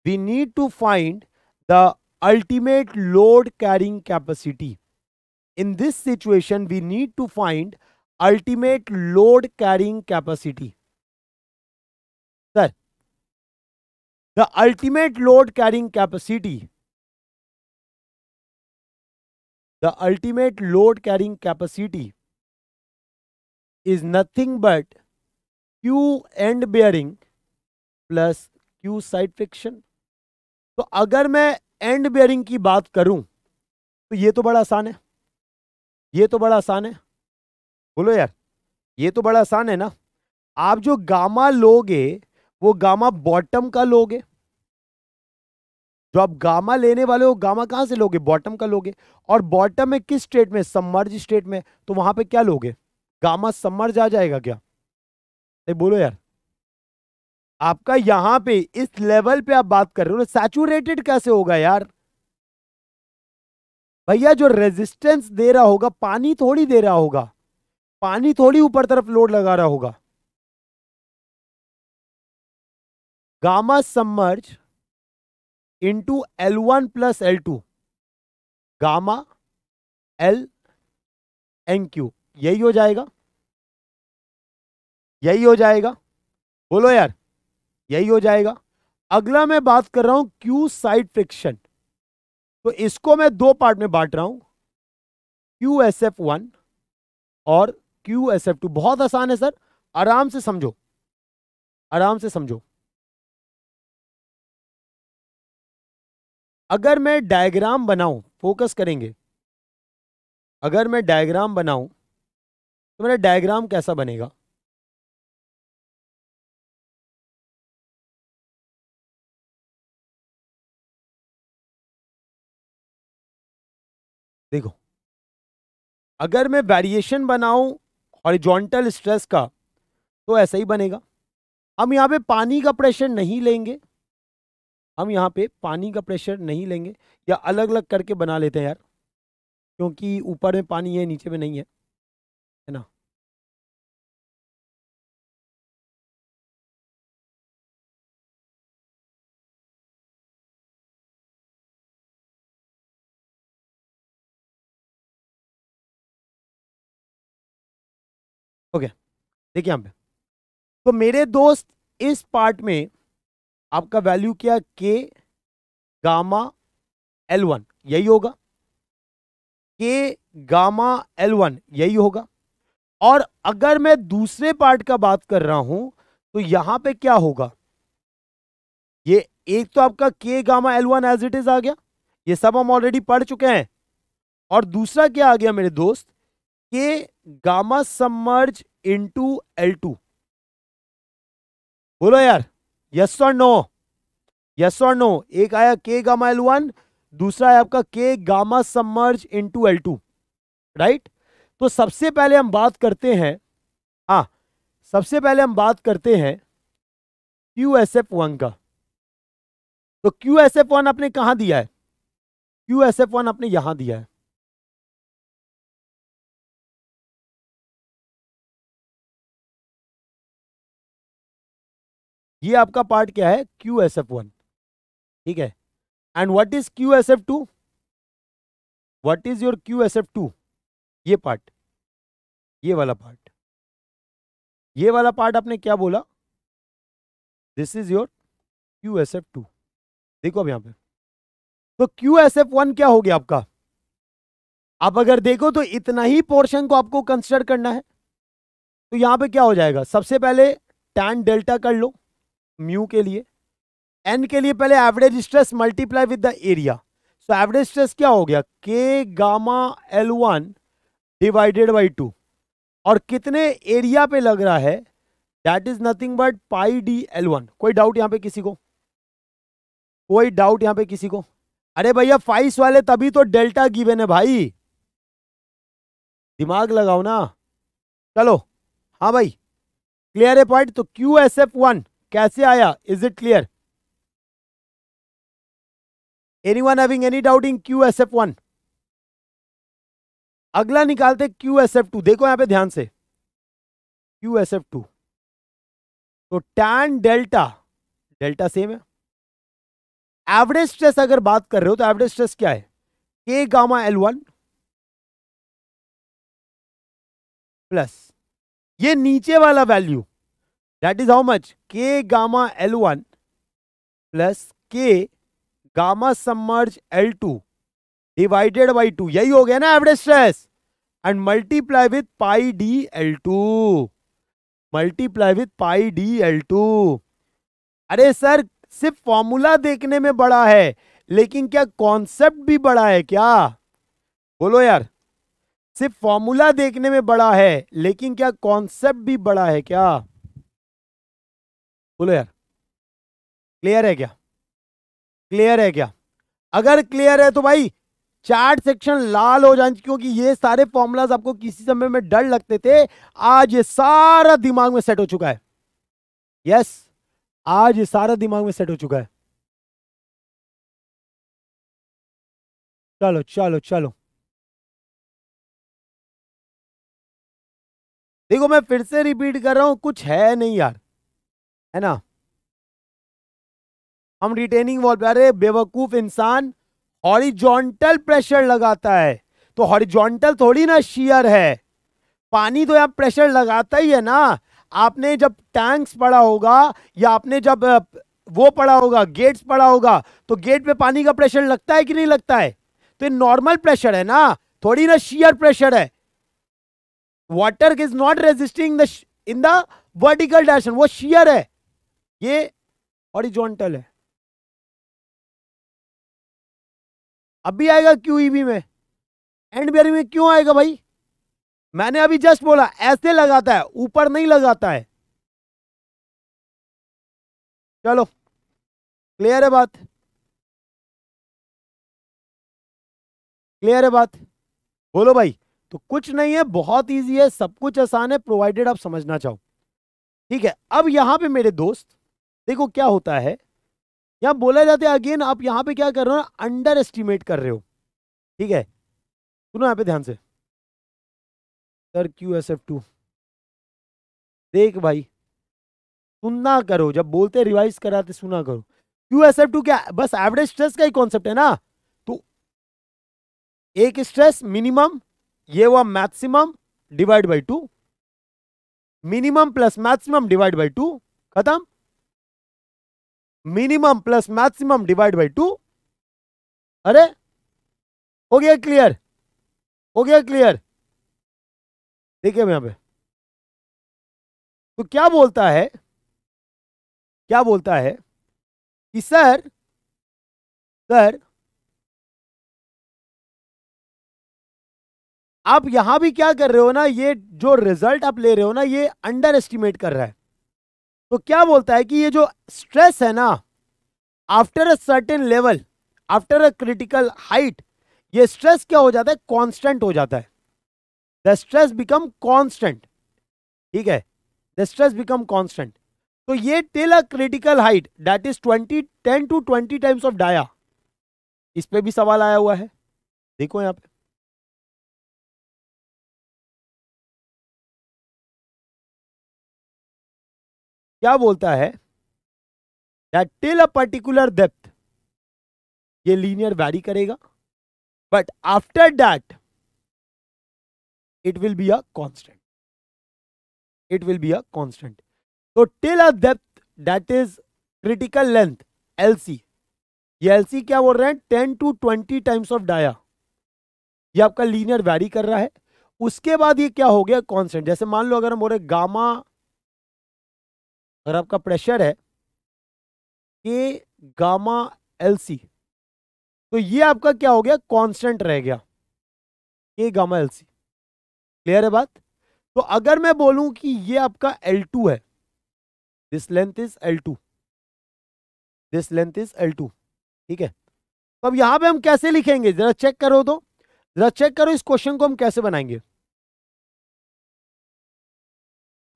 we need to find the ultimate load carrying capacity in this situation we need to find ultimate load carrying capacity the ultimate load carrying capacity the ultimate load carrying capacity is nothing but q end bearing plus Q side friction तो अगर मैं एंड बेयरिंग की बात करूं तो ये तो बड़ा आसान है ये तो बड़ा आसान है बोलो यार ये तो बड़ा आसान है ना आप जो गामा लोगे वो गामा बॉटम का लोगे जो आप गामा लेने वाले हो गामा कहां से लोगे बॉटम का लोगे और बॉटम में किस स्टेट में सम्मर्ज स्टेट में तो वहां पे क्या लोगे गामा सम्मर्ज आ जाएगा क्या नहीं बोलो यार आपका यहां पे इस लेवल पे आप बात कर रहे हो सैचुरेटेड कैसे होगा यार भैया जो रेजिस्टेंस दे रहा होगा पानी थोड़ी दे रहा होगा पानी थोड़ी ऊपर तरफ लोड लगा रहा होगा gamma submerge into L one plus L two gamma L N Q यही हो जाएगा यही हो जाएगा बोलो यार यही हो जाएगा अगला मैं बात कर रहा हूं क्यू साइड फ्रिक्शन तो इसको मैं दो पार्ट में बांट रहा हूं क्यू एस एफ वन और क्यू एस एफ टू बहुत आसान है सर आराम से समझो आराम से समझो अगर मैं डायग्राम बनाऊं फोकस करेंगे अगर मैं डायग्राम बनाऊं तो मेरा डायग्राम कैसा बनेगा देखो अगर मैं वेरिएशन बनाऊं हॉरिजॉन्टल स्ट्रेस का तो ऐसा ही बनेगा हम यहां पे पानी का प्रेशर नहीं लेंगे हम यहाँ पे पानी का प्रेशर नहीं लेंगे या अलग अलग करके बना लेते हैं यार क्योंकि ऊपर में पानी है नीचे में नहीं है है ना ओके देखिए यहाँ पे तो मेरे दोस्त इस पार्ट में आपका वैल्यू क्या के गामा एल वन यही होगा के गामा एल वन यही होगा और अगर मैं दूसरे पार्ट का बात कर रहा हूं तो यहां पे क्या होगा ये एक तो आपका K gamma L one as it is आ गया ये सब हम ऑलरेडी पढ़ चुके हैं और दूसरा क्या आ गया मेरे दोस्त K gamma submerge into L two बोलो यार यस और नो यस और नो एक आया के गामा एल वन दूसरा है आपका K gamma submerge into L two right तो सबसे पहले हम बात करते हैं हा सबसे पहले हम बात करते हैं क्यू एस एफ वन का तो क्यू एस एफ वन आपने कहा दिया है क्यू एस एफ वन आपने यहां दिया है ये आपका पार्ट क्या है क्यू एस एफ वन ठीक है and what is Q S F two what is your Q S F two ये पार्ट ये वाला पार्ट ये वाला पार्ट आपने क्या बोला this is your Q S F two देखो अब यहां पे तो क्यू एस एफ वन क्या हो गया आपका आप अगर देखो तो इतना ही पोर्शन को आपको कंसिडर करना है तो यहां पे क्या हो जाएगा सबसे पहले टैन डेल्टा कर लो म्यू के लिए एन के लिए पहले average stress multiply with the area so average stress क्या हो गया K gamma L one divided by two और कितने एरिया पे लग रहा है that is nothing but pi D L one कोई डाउट यहाँ पे किसी को कोई डाउट यहाँ पे किसी को अरे भैया फाइस वाले तभी तो डेल्टा गिवन है भाई दिमाग लगाओ ना चलो हाँ भाई क्लियर है पॉइंट तो क्यू एस एफ वन कैसे आया is it clear anyone having any doubt in Q S F one अगला निकालते क्यू एस एफ टू देखो यहां पे ध्यान से क्यू एस एफ टू तो टैन डेल्टा डेल्टा सेम है एवरेज स्ट्रेस अगर बात कर रहे हो तो एवरेज स्ट्रेस क्या है के गामा एल वन प्लस ये नीचे वाला value that is how much k gamma L1 plus k gamma L L2 divided by 2 यही हो गया ना average stress and multiply with pi D L two multiply with pi D L two अरे सर सिर्फ फॉर्मूला देखने में बड़ा है लेकिन क्या कॉन्सेप्ट भी बड़ा है क्या बोलो यार सिर्फ फॉर्मूला देखने में बड़ा है लेकिन क्या कॉन्सेप्ट भी बड़ा है क्या बोलो यार क्लियर है क्या क्लियर है क्या अगर क्लियर है तो भाई चार्ट सेक्शन लाल हो जाए क्योंकि ये सारे फॉर्मूलाज आपको किसी समय में डर लगते थे आज ये सारा दिमाग में सेट हो चुका है यस आज ये सारा दिमाग में सेट हो चुका है चलो चलो चलो देखो मैं फिर से रिपीट कर रहा हूं कुछ है नहीं यार है ना हम रिटेनिंग वॉल पे अरे बेवकूफ इंसान हॉरिजॉन्टल प्रेशर लगाता है तो हॉरिजॉन्टल थोड़ी ना शियर है पानी तो यहां प्रेशर लगाता ही है ना आपने जब टैंक्स पड़ा होगा या आपने जब वो पड़ा होगा गेट्स पड़ा होगा तो गेट पे पानी का प्रेशर लगता है कि नहीं लगता है तो ये नॉर्मल प्रेशर है ना थोड़ी ना शियर प्रेशर है water is not resisting in the vertical direction वो शियर है ये हॉरिजॉन्टल है अभी आएगा क्यू ई में एंड बेरी में क्यों आएगा भाई मैंने अभी जस्ट बोला ऐसे लगाता है ऊपर नहीं लगाता है चलो क्लियर है बात क्लियर है बात बोलो भाई तो कुछ नहीं है बहुत इजी है सब कुछ आसान है प्रोवाइडेड आप समझना चाहो ठीक है अब यहां पे मेरे दोस्त देखो क्या होता है यहां बोला जाता है अगेन आप यहां पे क्या कर रहे हो अंडर एस्टिमेट कर रहे हो ठीक है सुनो यहां पे ध्यान से sir Q S F two देख भाई सुनना करो जब बोलते रिवाइज कराते सुना करो क्यू एस एफ टू क्या बस एवरेज स्ट्रेस का ही कॉन्सेप्ट है ना तो एक स्ट्रेस मिनिमम ये हुआ maximum divide by two minimum plus maximum divide by two खत्म minimum plus maximum divide by two अरे हो गया क्लियर हो गया क्लियर देखिए यहां पे तो क्या बोलता है क्या बोलता है कि सर सर आप यहां भी क्या कर रहे हो ना ये जो रिजल्ट आप ले रहे हो ना ये अंडर एस्टिमेट कर रहा है तो क्या बोलता है कि ये जो स्ट्रेस है ना after a certain level after a critical height ये स्ट्रेस क्या हो जाता है कांस्टेंट हो जाता है द स्ट्रेस बिकम कांस्टेंट ठीक है द स्ट्रेस बिकम कांस्टेंट तो ये till a critical height that is twenty ten to twenty times of dia इस पे भी सवाल आया हुआ है देखो यहां पे क्या बोलता है that till a particular depth ये लीनियर वैरी करेगा but after that it will be a constant it will be a constant तो till a depth that is critical length LC ये एलसी क्या बोल रहे हैं ten to twenty times of dia ये आपका लीनियर वैरी कर रहा है उसके बाद ये क्या हो गया कांस्टेंट जैसे मान लो अगर हम बोल रहे गामा अगर आपका प्रेशर है के गामा एलसी तो ये आपका क्या हो गया कांस्टेंट रह गया के गामा एलसी क्लियर है बात तो अगर मैं बोलूं कि ये आपका एल टू है this length is two this length is two ठीक है तो अब यहां पे हम कैसे लिखेंगे जरा चेक करो तो जरा चेक करो इस क्वेश्चन को हम कैसे बनाएंगे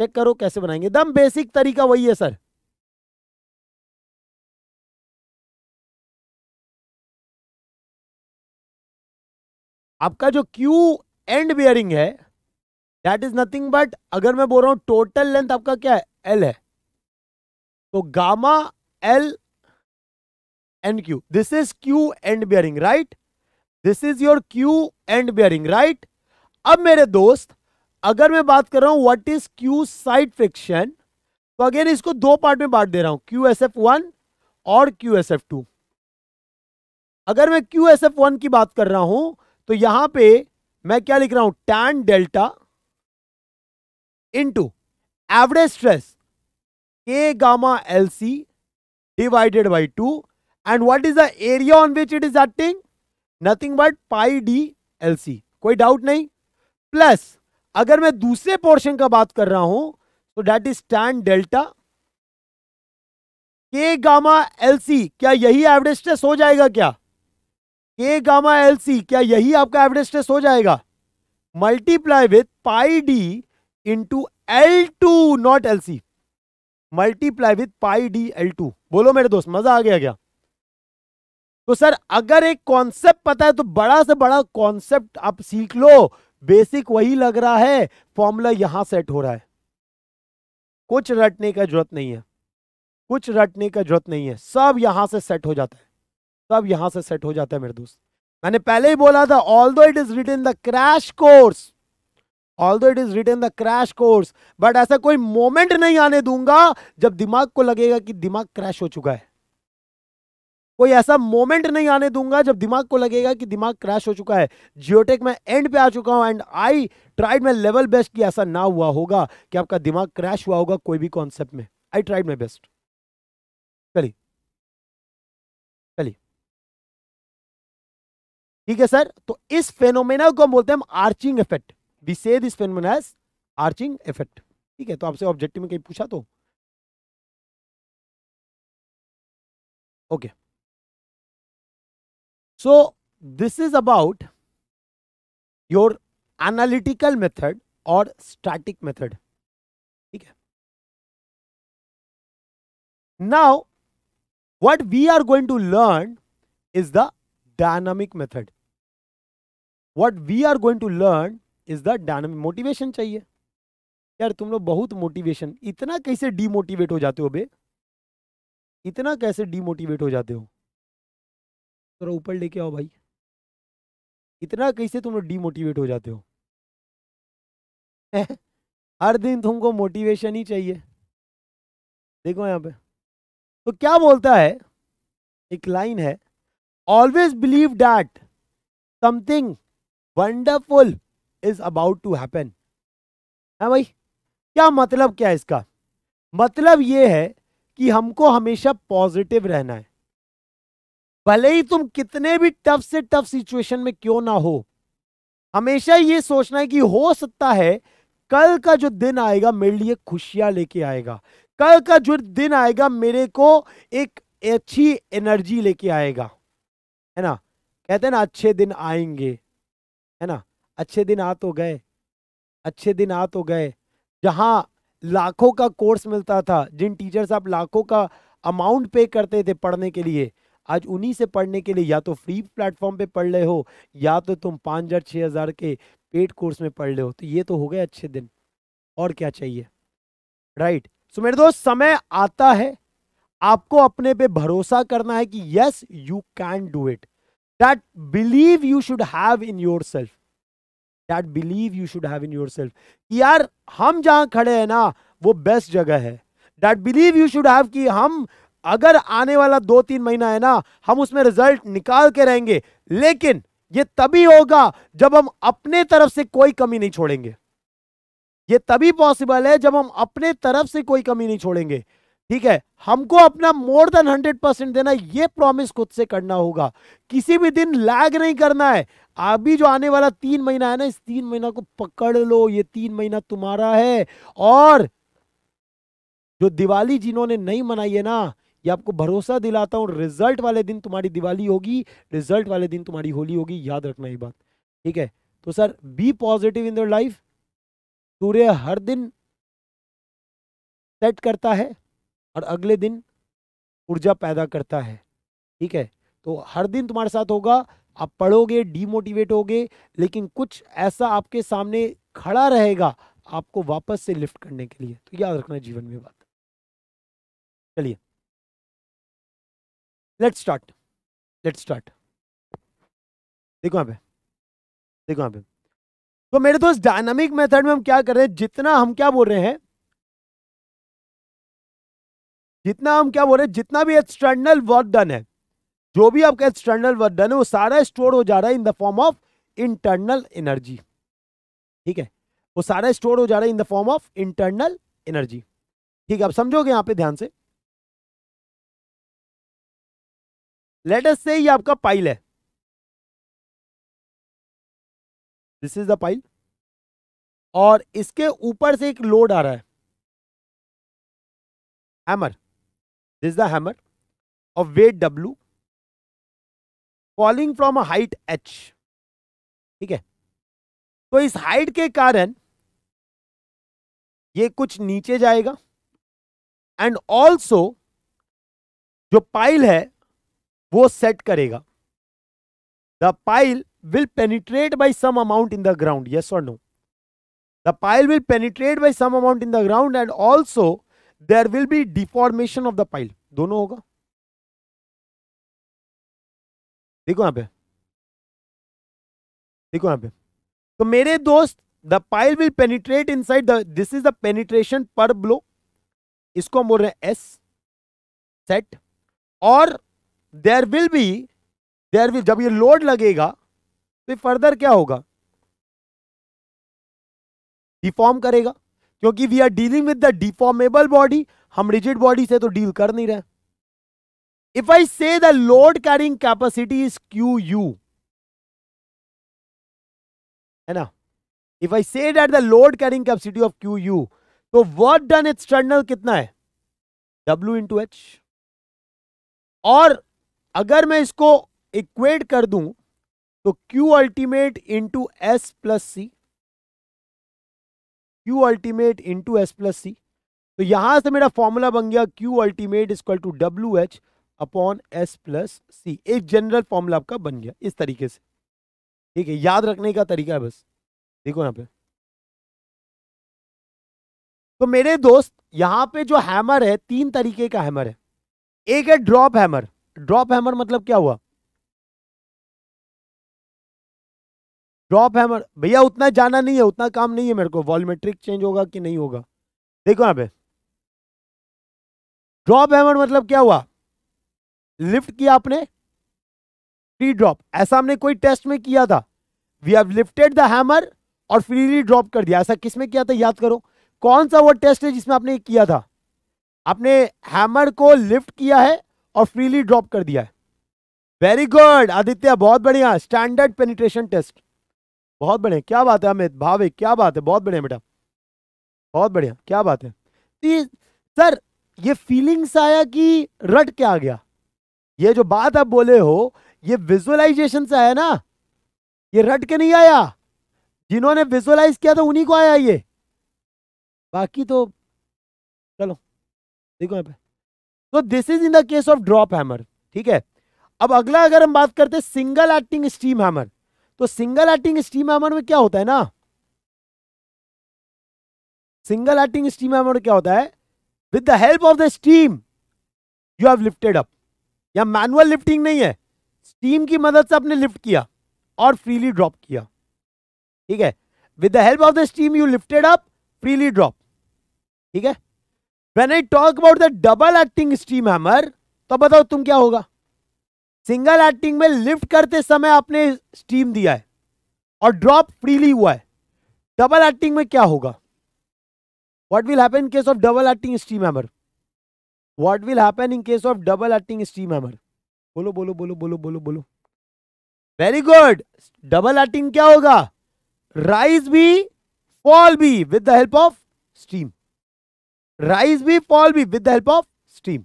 चेक करो कैसे बनाएंगे एकदम बेसिक तरीका वही है सर आपका जो क्यू एंड बियरिंग है दैट इज नथिंग बट अगर मैं बोल रहा हूं टोटल लेंथ आपका क्या है एल है तो gamma L and Q this is Q end bearing right this is your Q end bearing right अब मेरे दोस्त अगर मैं बात कर रहा हूं what is Q side friction तो अगेन इसको दो पार्ट में बांट दे रहा हूं क्यू एस एफ वन और क्यू एस एफ टू अगर मैं क्यू एस एफ वन की बात कर रहा हूं तो यहां पे मैं क्या लिख रहा हूं tan delta into average stress K gamma L C divided by two and what is the area on which it is acting nothing but pi D L C कोई डाउट नहीं प्लस अगर मैं दूसरे पोर्शन का बात कर रहा हूं तो that is tan delta K gamma L C क्या यही एवरेज स्ट्रेस हो जाएगा क्या के गामा एल सी क्या यही आपका एवरेज स्ट्रेस हो जाएगा multiply with pi D into L two not L C multiply with pi D L two बोलो मेरे दोस्त मजा आ गया क्या तो सर अगर एक कॉन्सेप्ट पता है तो बड़ा से बड़ा कॉन्सेप्ट आप सीख लो बेसिक वही लग रहा है फॉर्मूला यहां सेट हो रहा है कुछ रटने का जरूरत नहीं है कुछ रटने का जरूरत नहीं है सब यहां से सेट हो जाता है सब यहां से सेट हो जाता है मेरे दोस्त मैंने पहले ही बोला था although it is written the crash course although it is written the crash course but ऐसा कोई मोमेंट नहीं आने दूंगा जब दिमाग को लगेगा कि दिमाग क्रैश हो चुका है कोई ऐसा मोमेंट नहीं आने दूंगा जब दिमाग को लगेगा कि दिमाग क्रैश हो चुका है जियोटेक में एंड पे आ चुका हूं and I tried my level best कि ऐसा ना हुआ होगा कि आपका दिमाग क्रैश हुआ होगा कोई भी कॉन्सेप्ट में आई ट्राइड माई बेस्ट चलिए चलिए ठीक है सर तो इस फेनोमेना को हम बोलते हैं हम arching effect we say this phenomena arching effect ठीक है तो आपसे ऑब्जेक्टिव में कहीं पूछा तो okay okay. So this is about your analytical method or static method. okay Now what we are going to learn is the dynamic method. What we are going to learn is the dynamic motivation chahiye यार तुम लोग बहुत मोटिवेशन इतना कैसे डीमोटिवेट हो जाते हो बे इतना कैसे डीमोटिवेट हो जाते हो थोड़ा ऊपर लेके आओ भाई इतना कैसे तुम लोग डीमोटिवेट हो जाते हो हर दिन तुमको मोटिवेशन ही चाहिए देखो यहाँ पे तो क्या बोलता है एक लाइन है always believe that something wonderful is about to happen है भाई क्या मतलब क्या है इसका मतलब ये है कि हमको हमेशा पॉजिटिव रहना है भले ही तुम कितने भी टफ से टफ सिचुएशन में क्यों ना हो हमेशा ये सोचना है कि हो सकता है कल का जो दिन आएगा मेरे लिए खुशियां लेके आएगा कल का जो दिन आएगा मेरे को एक अच्छी एनर्जी लेके आएगा है ना कहते हैं ना अच्छे दिन आएंगे है ना अच्छे दिन आ तो गए अच्छे दिन आ तो गए जहां लाखों का कोर्स मिलता था जिन टीचर्स आप लाखों का अमाउंट पे करते थे पढ़ने के लिए आज उन्हीं से पढ़ने के लिए या तो फ्री प्लेटफॉर्म पे पढ़ रहे हो या तो तुम पाँच हज़ार छः हज़ार के पेड कोर्स में पढ़ रहे हो तो ये तो हो गए अच्छे दिन और क्या चाहिए राइट सो मेरे दोस्त समय आता है आपको अपने पे भरोसा करना है कि yes you can do it that believe you should have in yourself that believe you should have in yourself यार हम जहां खड़े हैं ना वो बेस्ट जगह है that believe you should have कि हम अगर आने वाला दो तीन महीना है ना हम उसमें रिजल्ट निकाल के रहेंगे लेकिन ये तभी होगा जब हम अपने तरफ से कोई कमी नहीं छोड़ेंगे ये तभी पॉसिबल है जब हम अपने तरफ से कोई कमी नहीं छोड़ेंगे ठीक है हमको अपना मोर देन हंड्रेड परसेंट देना ये प्रॉमिस खुद से करना होगा किसी भी दिन लैग नहीं करना है अभी जो आने वाला तीन महीना है ना इस तीन महीना को पकड़ लो ये तीन महीना तुम्हारा है और जो दिवाली जिन्होंने नहीं मनाई है ना ये आपको भरोसा दिलाता हूँ रिजल्ट वाले दिन तुम्हारी दिवाली होगी रिजल्ट वाले दिन तुम्हारी होली होगी याद रखना ये बात ठीक है तो sir be positive in your life सूर्य हर दिन सेट करता है और अगले दिन ऊर्जा पैदा करता है ठीक है तो हर दिन तुम्हारे साथ होगा आप पढ़ोगे डीमोटिवेट होगे लेकिन कुछ ऐसा आपके सामने खड़ा रहेगा आपको वापस से लिफ्ट करने के लिए तो याद रखना जीवन में बात चलिए लेट स्टार्ट लेट स्टार्ट देखो यहाँ पे देखो यहाँ पे तो मेरे दोस्त डायनामिक मेथड में हम क्या कर रहे हैं जितना हम क्या बोल रहे हैं जितना हम क्या बोल रहे हैं जितना भी एक्सटर्नल वर्क डन है जो भी आपका एक्सटर्नल वर्क डन है वो सारा स्टोर हो जा रहा है in the form of internal energy ठीक है वो सारा स्टोर हो जा रहा है in the form of internal energy ठीक है आप समझोगे यहां पे ध्यान से लेटेस्ट से ये आपका पाइल है दिस इज द पाइल और इसके ऊपर से एक लोड आ रहा है हैमर दिस द हैमर और weight W falling from a height H ठीक है तो इस हाइट के कारण ये कुछ नीचे जाएगा एंड ऑल्सो जो पाइल है वो सेट करेगा the pile will penetrate by some amount in the ground yes और no the pile will penetrate by some amount in the ground and also there will be deformation of the pile दोनों होगा देखो यहां पे देखो यहां पे तो मेरे दोस्त the pile will penetrate inside this is the penetration per blow इसको हम बोल रहे हैं एस सेट और there will be there will जब ये लोड लगेगा तो फर्दर क्या होगा डिफॉर्म करेगा क्योंकि we are dealing with the deformable body हम रिजिड बॉडी से तो डील कर नहीं रहे if I say the load carrying capacity is Q u है ना if I say that the load carrying capacity of Q u तो वर्क डन एक्सटर्नल कितना है डब्ल्यू इंटू एच और अगर मैं इसको इक्वेट कर दूं तो Q ultimate into S plus C Q ultimate into S plus C तो यहां से मेरा फॉर्मूला बन गया Q ultimate is equal to W H upon S plus C एक जनरल फॉर्मूला आपका बन गया इस तरीके से ठीक है याद रखने का तरीका है बस देखो यहां पे तो मेरे दोस्त यहां पे जो हैमर है तीन तरीके का हैमर है एक है ड्रॉप हैमर ड्रॉप हैमर मतलब क्या हुआ ड्रॉप हैमर भैया उतना जाना नहीं है उतना काम नहीं है मेरे को वॉल्यूमेट्रिक चेंज होगा कि नहीं होगा देखो यहां पे ड्रॉप हैमर मतलब क्या हुआ लिफ्ट किया आपने फ्री ड्रॉप ऐसा हमने कोई टेस्ट में किया था we have lifted the hammer और फ्रीली ड्रॉप कर दिया ऐसा किसमें किया था याद करो कौन सा वो टेस्ट है जिसमें आपने किया था आपने हैमर को लिफ्ट किया है और फ्रीली ड्रॉप कर दिया है वेरी गुड आदित्य बहुत बढ़िया स्टैंडर्ड पेनिट्रेशन टेस्ट बहुत बढ़िया क्या बात है अमित भावे क्या बात है बहुत बढ़िया बेटा बहुत बढ़िया क्या बात है ती, सर ये फीलिंग्स आया कि रट क्या आ गया ये जो बात आप बोले हो ये विजुअलाइजेशन से आया ना ये रट के नहीं आया जिन्होंने विजुअलाइज किया था तो उन्हीं को आया ये बाकी तो चलो देखो यहाँ पे तो this is in the case of drop hammer ठीक है अब अगला अगर हम बात करते हैं सिंगल एक्टिंग स्टीम हैमर तो सिंगल एक्टिंग स्टीम हैमर में क्या होता है ना सिंगल एक्टिंग स्टीम हैमर क्या होता है with the help of the steam you have lifted up या मैनुअल लिफ्टिंग नहीं है स्टीम की मदद से आपने लिफ्ट किया और फ्रीली ड्रॉप किया ठीक है with the help of the steam you lifted up freely drop ठीक है when I talk about the double acting steam hammer तो बताओ तुम क्या होगा सिंगल एक्टिंग में लिफ्ट करते समय आपने स्टीम दिया है और ड्रॉप फ्रीली हुआ है डबल एक्टिंग में क्या होगा what will happen in case of double acting steam hammer what will happen in case of double acting steam hammer बोलो बोलो बोलो बोलो बोलो बोलो वेरी गुड डबल एक्टिंग क्या होगा राइज भी फॉल भी with the help of steam rise भी फॉल भी with the help of steam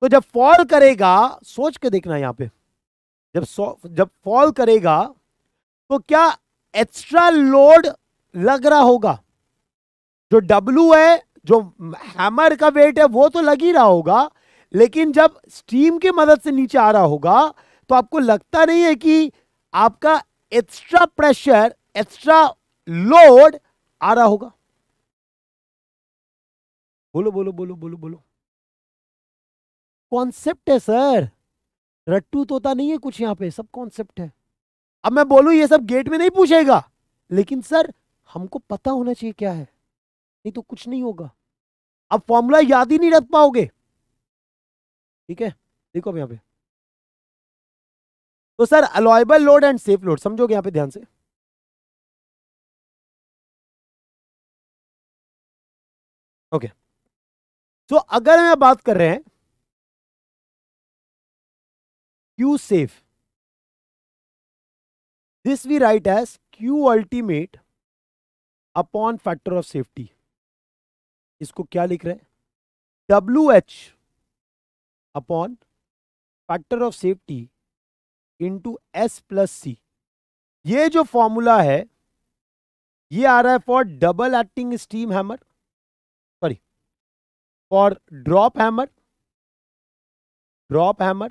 तो जब फॉल करेगा सोच के देखना यहां पे जब जब फॉल करेगा तो क्या एक्स्ट्रा लोड लग रहा होगा जो डब्लू है जो हैमर का वेट है वो तो लग ही रहा होगा लेकिन जब स्टीम की मदद से नीचे आ रहा होगा तो आपको लगता नहीं है कि आपका एक्स्ट्रा प्रेशर एक्स्ट्रा लोड आ रहा होगा बोलो बोलो बोलो बोलो बोलो कॉन्सेप्ट है सर रट्टू तोता नहीं है कुछ यहाँ पे सब कॉन्सेप्ट है अब मैं बोलू ये सब गेट में नहीं पूछेगा लेकिन सर हमको पता होना चाहिए क्या है नहीं तो कुछ नहीं होगा अब फॉर्मूला याद ही नहीं रख पाओगे ठीक है देखो अब यहाँ पे तो sir allowable load and safe load समझोगे यहाँ पे ध्यान से ओके okay. सो so, अगर हम बात कर रहे हैं Q safe this we write as Q ultimate upon factor of safety इसको क्या लिख रहे हैं W H upon factor of safety into S plus C ये जो फॉर्मूला है ये आ रहा है for double acting steam hammer for drop hammer drop hammer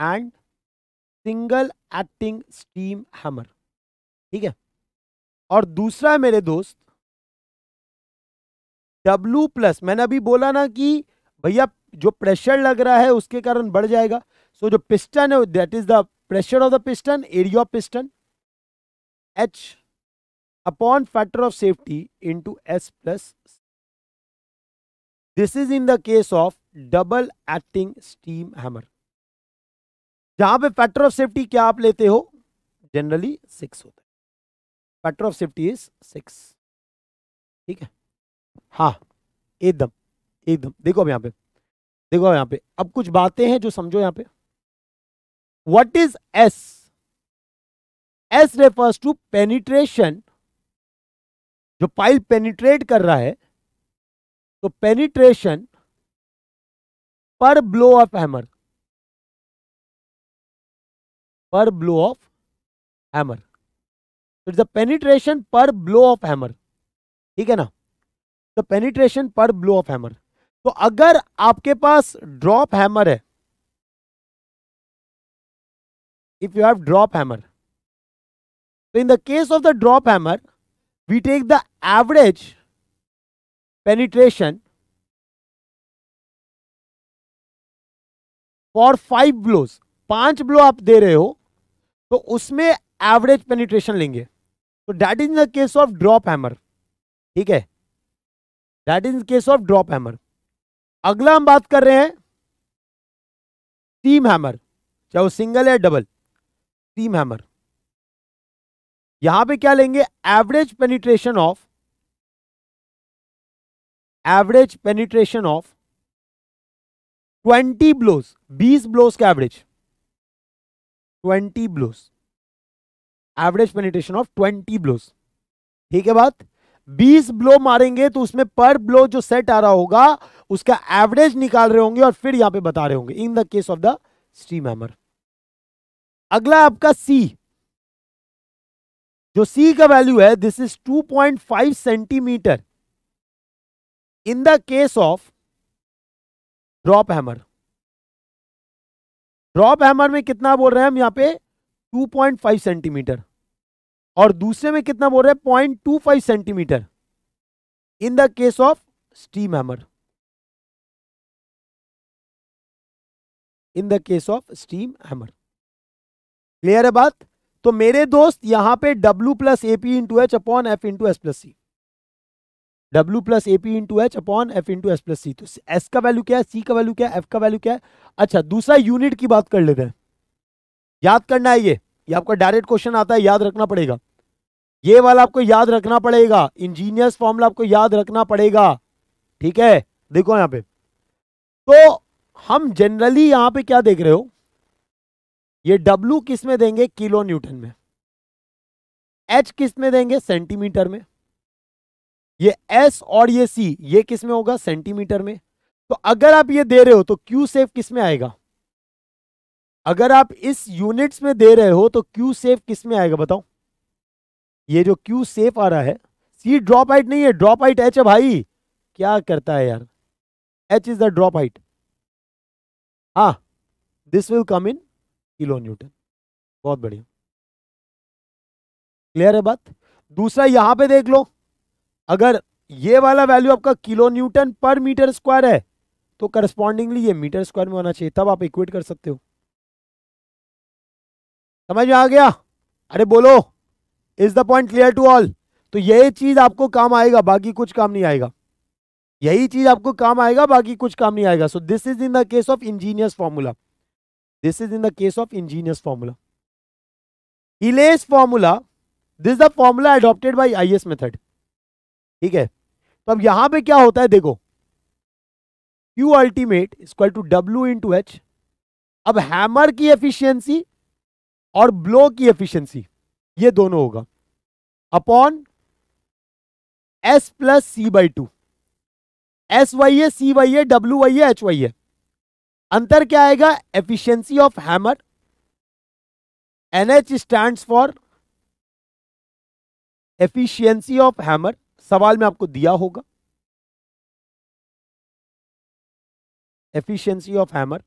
and single acting steam hammer ठीक है और दूसरा है मेरे दोस्त W प्लस मैंने अभी बोला ना कि भैया जो प्रेशर लग रहा है उसके कारण बढ़ जाएगा सो so, जो पिस्टन है that is the pressure of the piston area of piston H upon factor of safety into S plus this is in the case of double acting steam hammer जहां पे फैक्टर ऑफ सेफ्टी क्या आप लेते हो जनरली सिक्स होता है factor of safety is six ठीक है हा एकदम एकदम देखो अब यहां पे देखो अब यहां पे अब कुछ बातें हैं जो समझो यहां पे what is S S refers to penetration जो पाइल पेनिट्रेट कर रहा है तो penetration per blow of hammer per blow of hammer it's the penetration per blow of hammer ठीक है ना the penetration per blow of hammer तो अगर आपके पास ड्रॉप हैमर है if you have drop hammer तो in the case of the drop hammer we take the average penetration for five blows पांच ब्लो आप दे रहे हो तो उसमें एवरेज पेनिट्रेशन लेंगे तो that is the case of drop hammer ठीक है that is case of drop hammer अगला हम बात कर रहे हैं टीम हैमर चाहे वो सिंगल या डबल टीम हैमर यहां पे क्या लेंगे average penetration of average penetration of 20 blows 20 blows का average 20 blows average penetration of 20 blows ठीक है बात 20 ब्लो मारेंगे तो उसमें पर ब्लो जो सेट आ रहा होगा उसका एवरेज निकाल रहे होंगे और फिर यहां पे बता रहे होंगे in the case of the steam hammer अगला आपका सी जो सी का वैल्यू है this is 2.5 centimetre in the case of drop hammer drop hammer में कितना बोल रहे हैं हम यहां पे 2.5 सेंटीमीटर और दूसरे में कितना बोल रहे हैं 0.25 centimetre in the case of steam hammer in the case of steam hammer clear है बात तो मेरे दोस्त यहां पे W plus A P into H upon F into S plus C W plus A P into H upon F into S plus C तो S का वैल्यू क्या है C का वैल्यू क्या है F का वैल्यू क्या है अच्छा दूसरा यूनिट की बात कर लेते हैं याद करना है ये ये आपका डायरेक्ट क्वेश्चन आता है याद रखना पड़ेगा ये वाला आपको याद रखना पड़ेगा इंजीनियर्स फॉर्मूला आपको याद रखना पड़ेगा ठीक है देखो यहां पे तो हम जनरली यहां पे क्या देख रहे हो ये W किस में देंगे किलो न्यूटन में एच किस में देंगे सेंटीमीटर में ये एस और ये सी ये किस में होगा सेंटीमीटर में तो अगर आप ये दे रहे हो तो क्यू सेफ किस में आएगा अगर आप इस यूनिट्स में दे रहे हो तो क्यू सेफ किस में आएगा बताओ ये जो क्यू सेफ आ रहा है सी ड्रॉप हाइट नहीं है ड्रॉप हाइट एच है भाई क्या करता है यार H is the drop height हा this will come in kilo newton बहुत बढ़िया क्लियर है बात दूसरा यहां पे देख लो अगर ये वाला वैल्यू आपका kilo newton per metre square है तो करस्पॉन्डिंगली ये मीटर स्क्वायर में होना चाहिए तब आप इक्वेट कर सकते हो समझ में आ गया अरे बोलो is the point clear to all तो यही चीज आपको काम आएगा बाकी कुछ काम नहीं आएगा यही चीज आपको काम आएगा बाकी कुछ काम नहीं आएगा so this is in the case of engineers formula is in the case of engineers formula Hiley's formula this this is the formula adopted by IS method. ठीक है तो अब यहां पर क्या होता है देखो Q ultimate equal to W into H अब हैमर की एफिशियंसी और ब्लो की एफिशियंसी ये दोनों होगा upon S plus C by two S Y A C Y A W Y A H Y A अंतर क्या आएगा efficiency of hammer NH stand for efficiency of hammer सवाल में आपको दिया होगा efficiency of hammer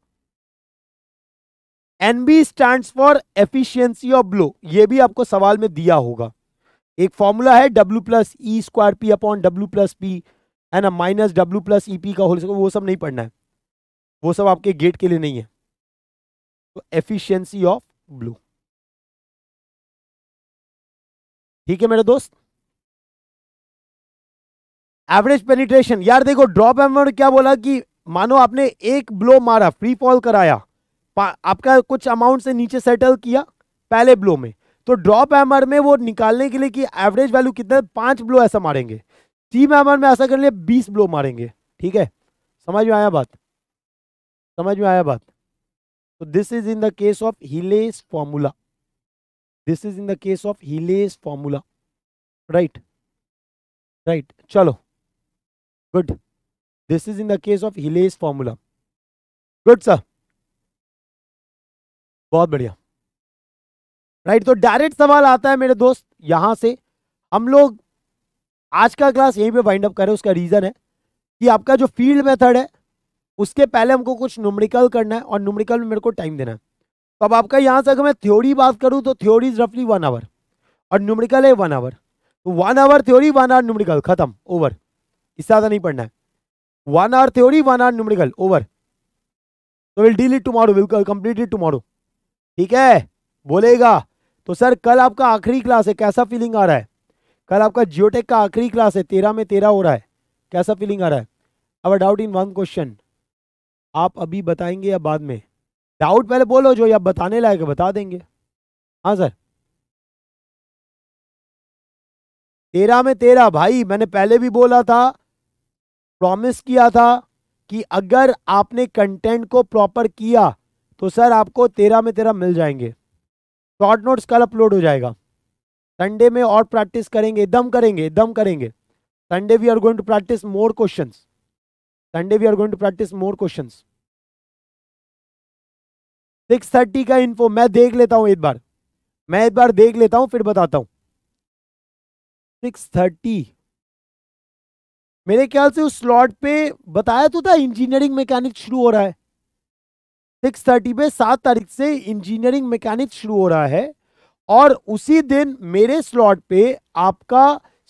NB stands for efficiency of blow ये भी आपको सवाल में दिया होगा एक फॉर्मूला है W plus E square P upon W plus P है ना minus W plus E P का होल स्क्वायर वो सब नहीं पढ़ना है वो सब आपके गेट के लिए नहीं है तो एफिशिएंसी ऑफ ब्लू ठीक है मेरे दोस्त एवरेज पेनिट्रेशन यार देखो ड्रॉप एमर क्या बोला कि मानो आपने एक ब्लो मारा फ्री फॉल कराया आपका कुछ अमाउंट से नीचे सेटल किया पहले ब्लो में तो ड्रॉप एमर में वो निकालने के लिए कि एवरेज वैल्यू कितना पांच ब्लो ऐसा मारेंगे टीम एमर में ऐसा कर लिया बीस ब्लो मारेंगे ठीक है समझ में आया बात समझ में आया बात तो this is in the case of Hiley's formula this is in the case of Hiley's formula right right चलो good this is in the case of Hiley's formula good sir बहुत बढ़िया राइट right, तो डायरेक्ट सवाल आता है मेरे दोस्त यहां से हम लोग आज का क्लास यहीं पे वाइंड अप करें उसका रीजन है कि आपका जो फील्ड मेथड है उसके पहले हमको कुछ नुमरिकल करना है और नुमरिकल में मेरे को टाइम देना है तो अब आपका यहाँ से अगर मैं थ्योरी बात करूँ तो थ्योरी इज रफली वन आवर और नुमरिकल है वन आवर तो one hour theory one hour numerical खत्म ओवर इससे ज़्यादा नहीं पढ़ना है one hour theory one hour numerical over तो will deal it tomorrow will complete it tomorrow ठीक है बोलेगा तो सर कल आपका आखिरी क्लास है कैसा फीलिंग आ रहा है कल आपका जियोटेक का आखिरी क्लास है तेरह में तेरह हो रहा है कैसा फीलिंग आ रहा है अब डाउट इन वन क्वेश्चन आप अभी बताएंगे या बाद में डाउट पहले बोलो जो या बताने लायक बता देंगे हाँ सर तेरह में तेरह भाई मैंने पहले भी बोला था प्रॉमिस किया था कि अगर आपने कंटेंट को प्रॉपर किया तो सर आपको तेरह में तेरह मिल जाएंगे शॉर्ट नोट्स कल अपलोड हो जाएगा संडे में और प्रैक्टिस करेंगे दम करेंगे दम करेंगे Sunday we are going to practice more questions we are going to practice more question six thirty का इन्फो मैं देख लेता हूं एक बार मैं एक बार देख लेता हूं फिर बताता सिक्स थर्टी मेरे ख्याल से उस स्लॉट पे बताया तो था इंजीनियरिंग मैकेनिक शुरू हो रहा है सिक्स थर्टी पे सात तारीख से इंजीनियरिंग मैकेनिक शुरू हो रहा है और उसी दिन मेरे स्लॉट पे आपका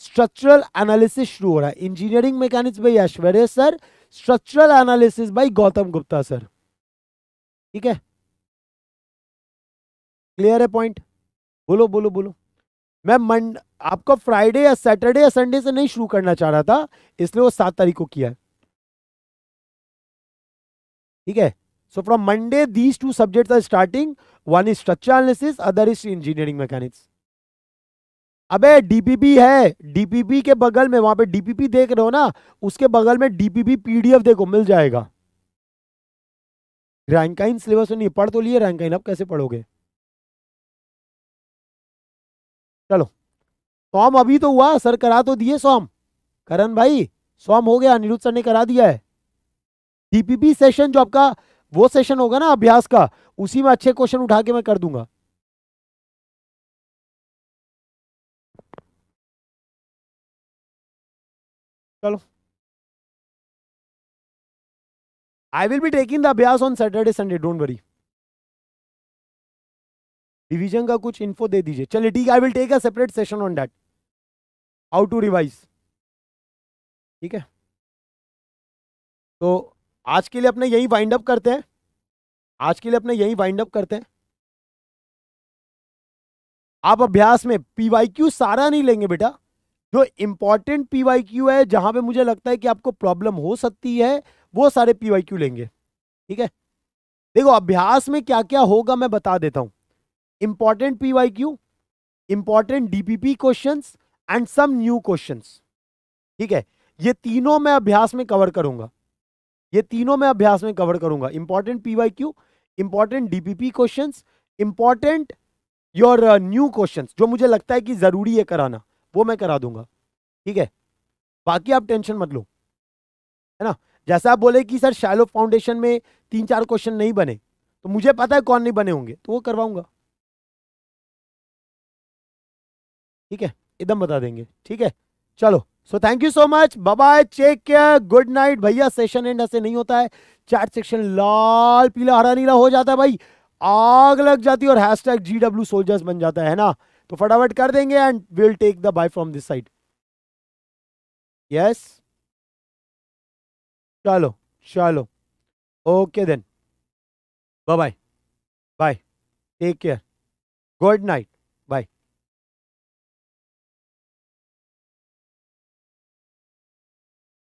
स्ट्रक्चरल एनालिसिस शुरू हो रहा है इंजीनियरिंग मैकेनिक्स भाई Aishwarya sir structural analysis by Gautam Gupta sir ठीक है क्लियर है पॉइंट बोलो बोलो बोलो मैं मंड आपको फ्राइडे या सैटरडे या संडे से नहीं शुरू करना चाह रहा था इसलिए वो सात तारीख को किया है ठीक है so from Monday these two subjects are starting one is structure analysis other is engineering mechanics अबे डीपीपी है डीपीपी के बगल में वहां पे डीपीपी देख रहे हो ना उसके बगल में डीपीपी पीडीएफ देखो मिल जाएगा रैंकाइन सिलेबस नहीं पढ़ तो लिए रैंकाइन अब कैसे पढ़ोगे चलो सॉम अभी तो हुआ सर करा तो दिए सोम करण भाई सोम हो गया अनिरुद्ध सर ने करा दिया है डीपीपी सेशन जो आपका वो सेशन होगा ना अभ्यास का उसी में अच्छे क्वेश्चन उठा के मैं कर दूंगा चलो I will be taking the Abhyas on Saturday Sunday don't worry division का कुछ इन्फो दे दीजिए चलिए ठीक है I will take a separate session on that how to revise ठीक है तो आज के लिए अपने यही वाइंड अप करते हैं आज के लिए अपने यही वाइंड अप करते हैं आप अभ्यास में क्यू सारा नहीं लेंगे बेटा जो इंपॉर्टेंट पीवाईक्यू है जहां पे मुझे लगता है कि आपको प्रॉब्लम हो सकती है वो सारे पीवाईक्यू लेंगे ठीक है देखो अभ्यास में क्या क्या होगा मैं बता देता हूं important PYQ important DPP questions and some new questions ठीक है ये तीनों मैं अभ्यास में कवर करूंगा ये तीनों मैं अभ्यास में कवर करूंगा important PYQ important DPP question important your new question जो मुझे लगता है कि जरूरी है कराना वो मैं करा दूंगा ठीक है बाकी आप टेंशन मत लो है ना जैसा आप बोले कि सर शैलो फाउंडेशन में तीन चार क्वेश्चन नहीं बने तो मुझे पता है कौन नहीं बने होंगे तो वो करवाऊंगा ठीक है एकदम बता देंगे ठीक है चलो so thank you so much bye take care good night भैया सेशन एंड ऐसे नहीं होता है चैट सेक्शन लाल पीला हरा नीला हो जाता है भाई आग लग जाती है और हैशटैग जीडब्ल्यू सोल्जर्स बन जाता है ना तो फटाफट कर देंगे and will take the bye from this side yes चलो चलो okay then bye bye take care good night bye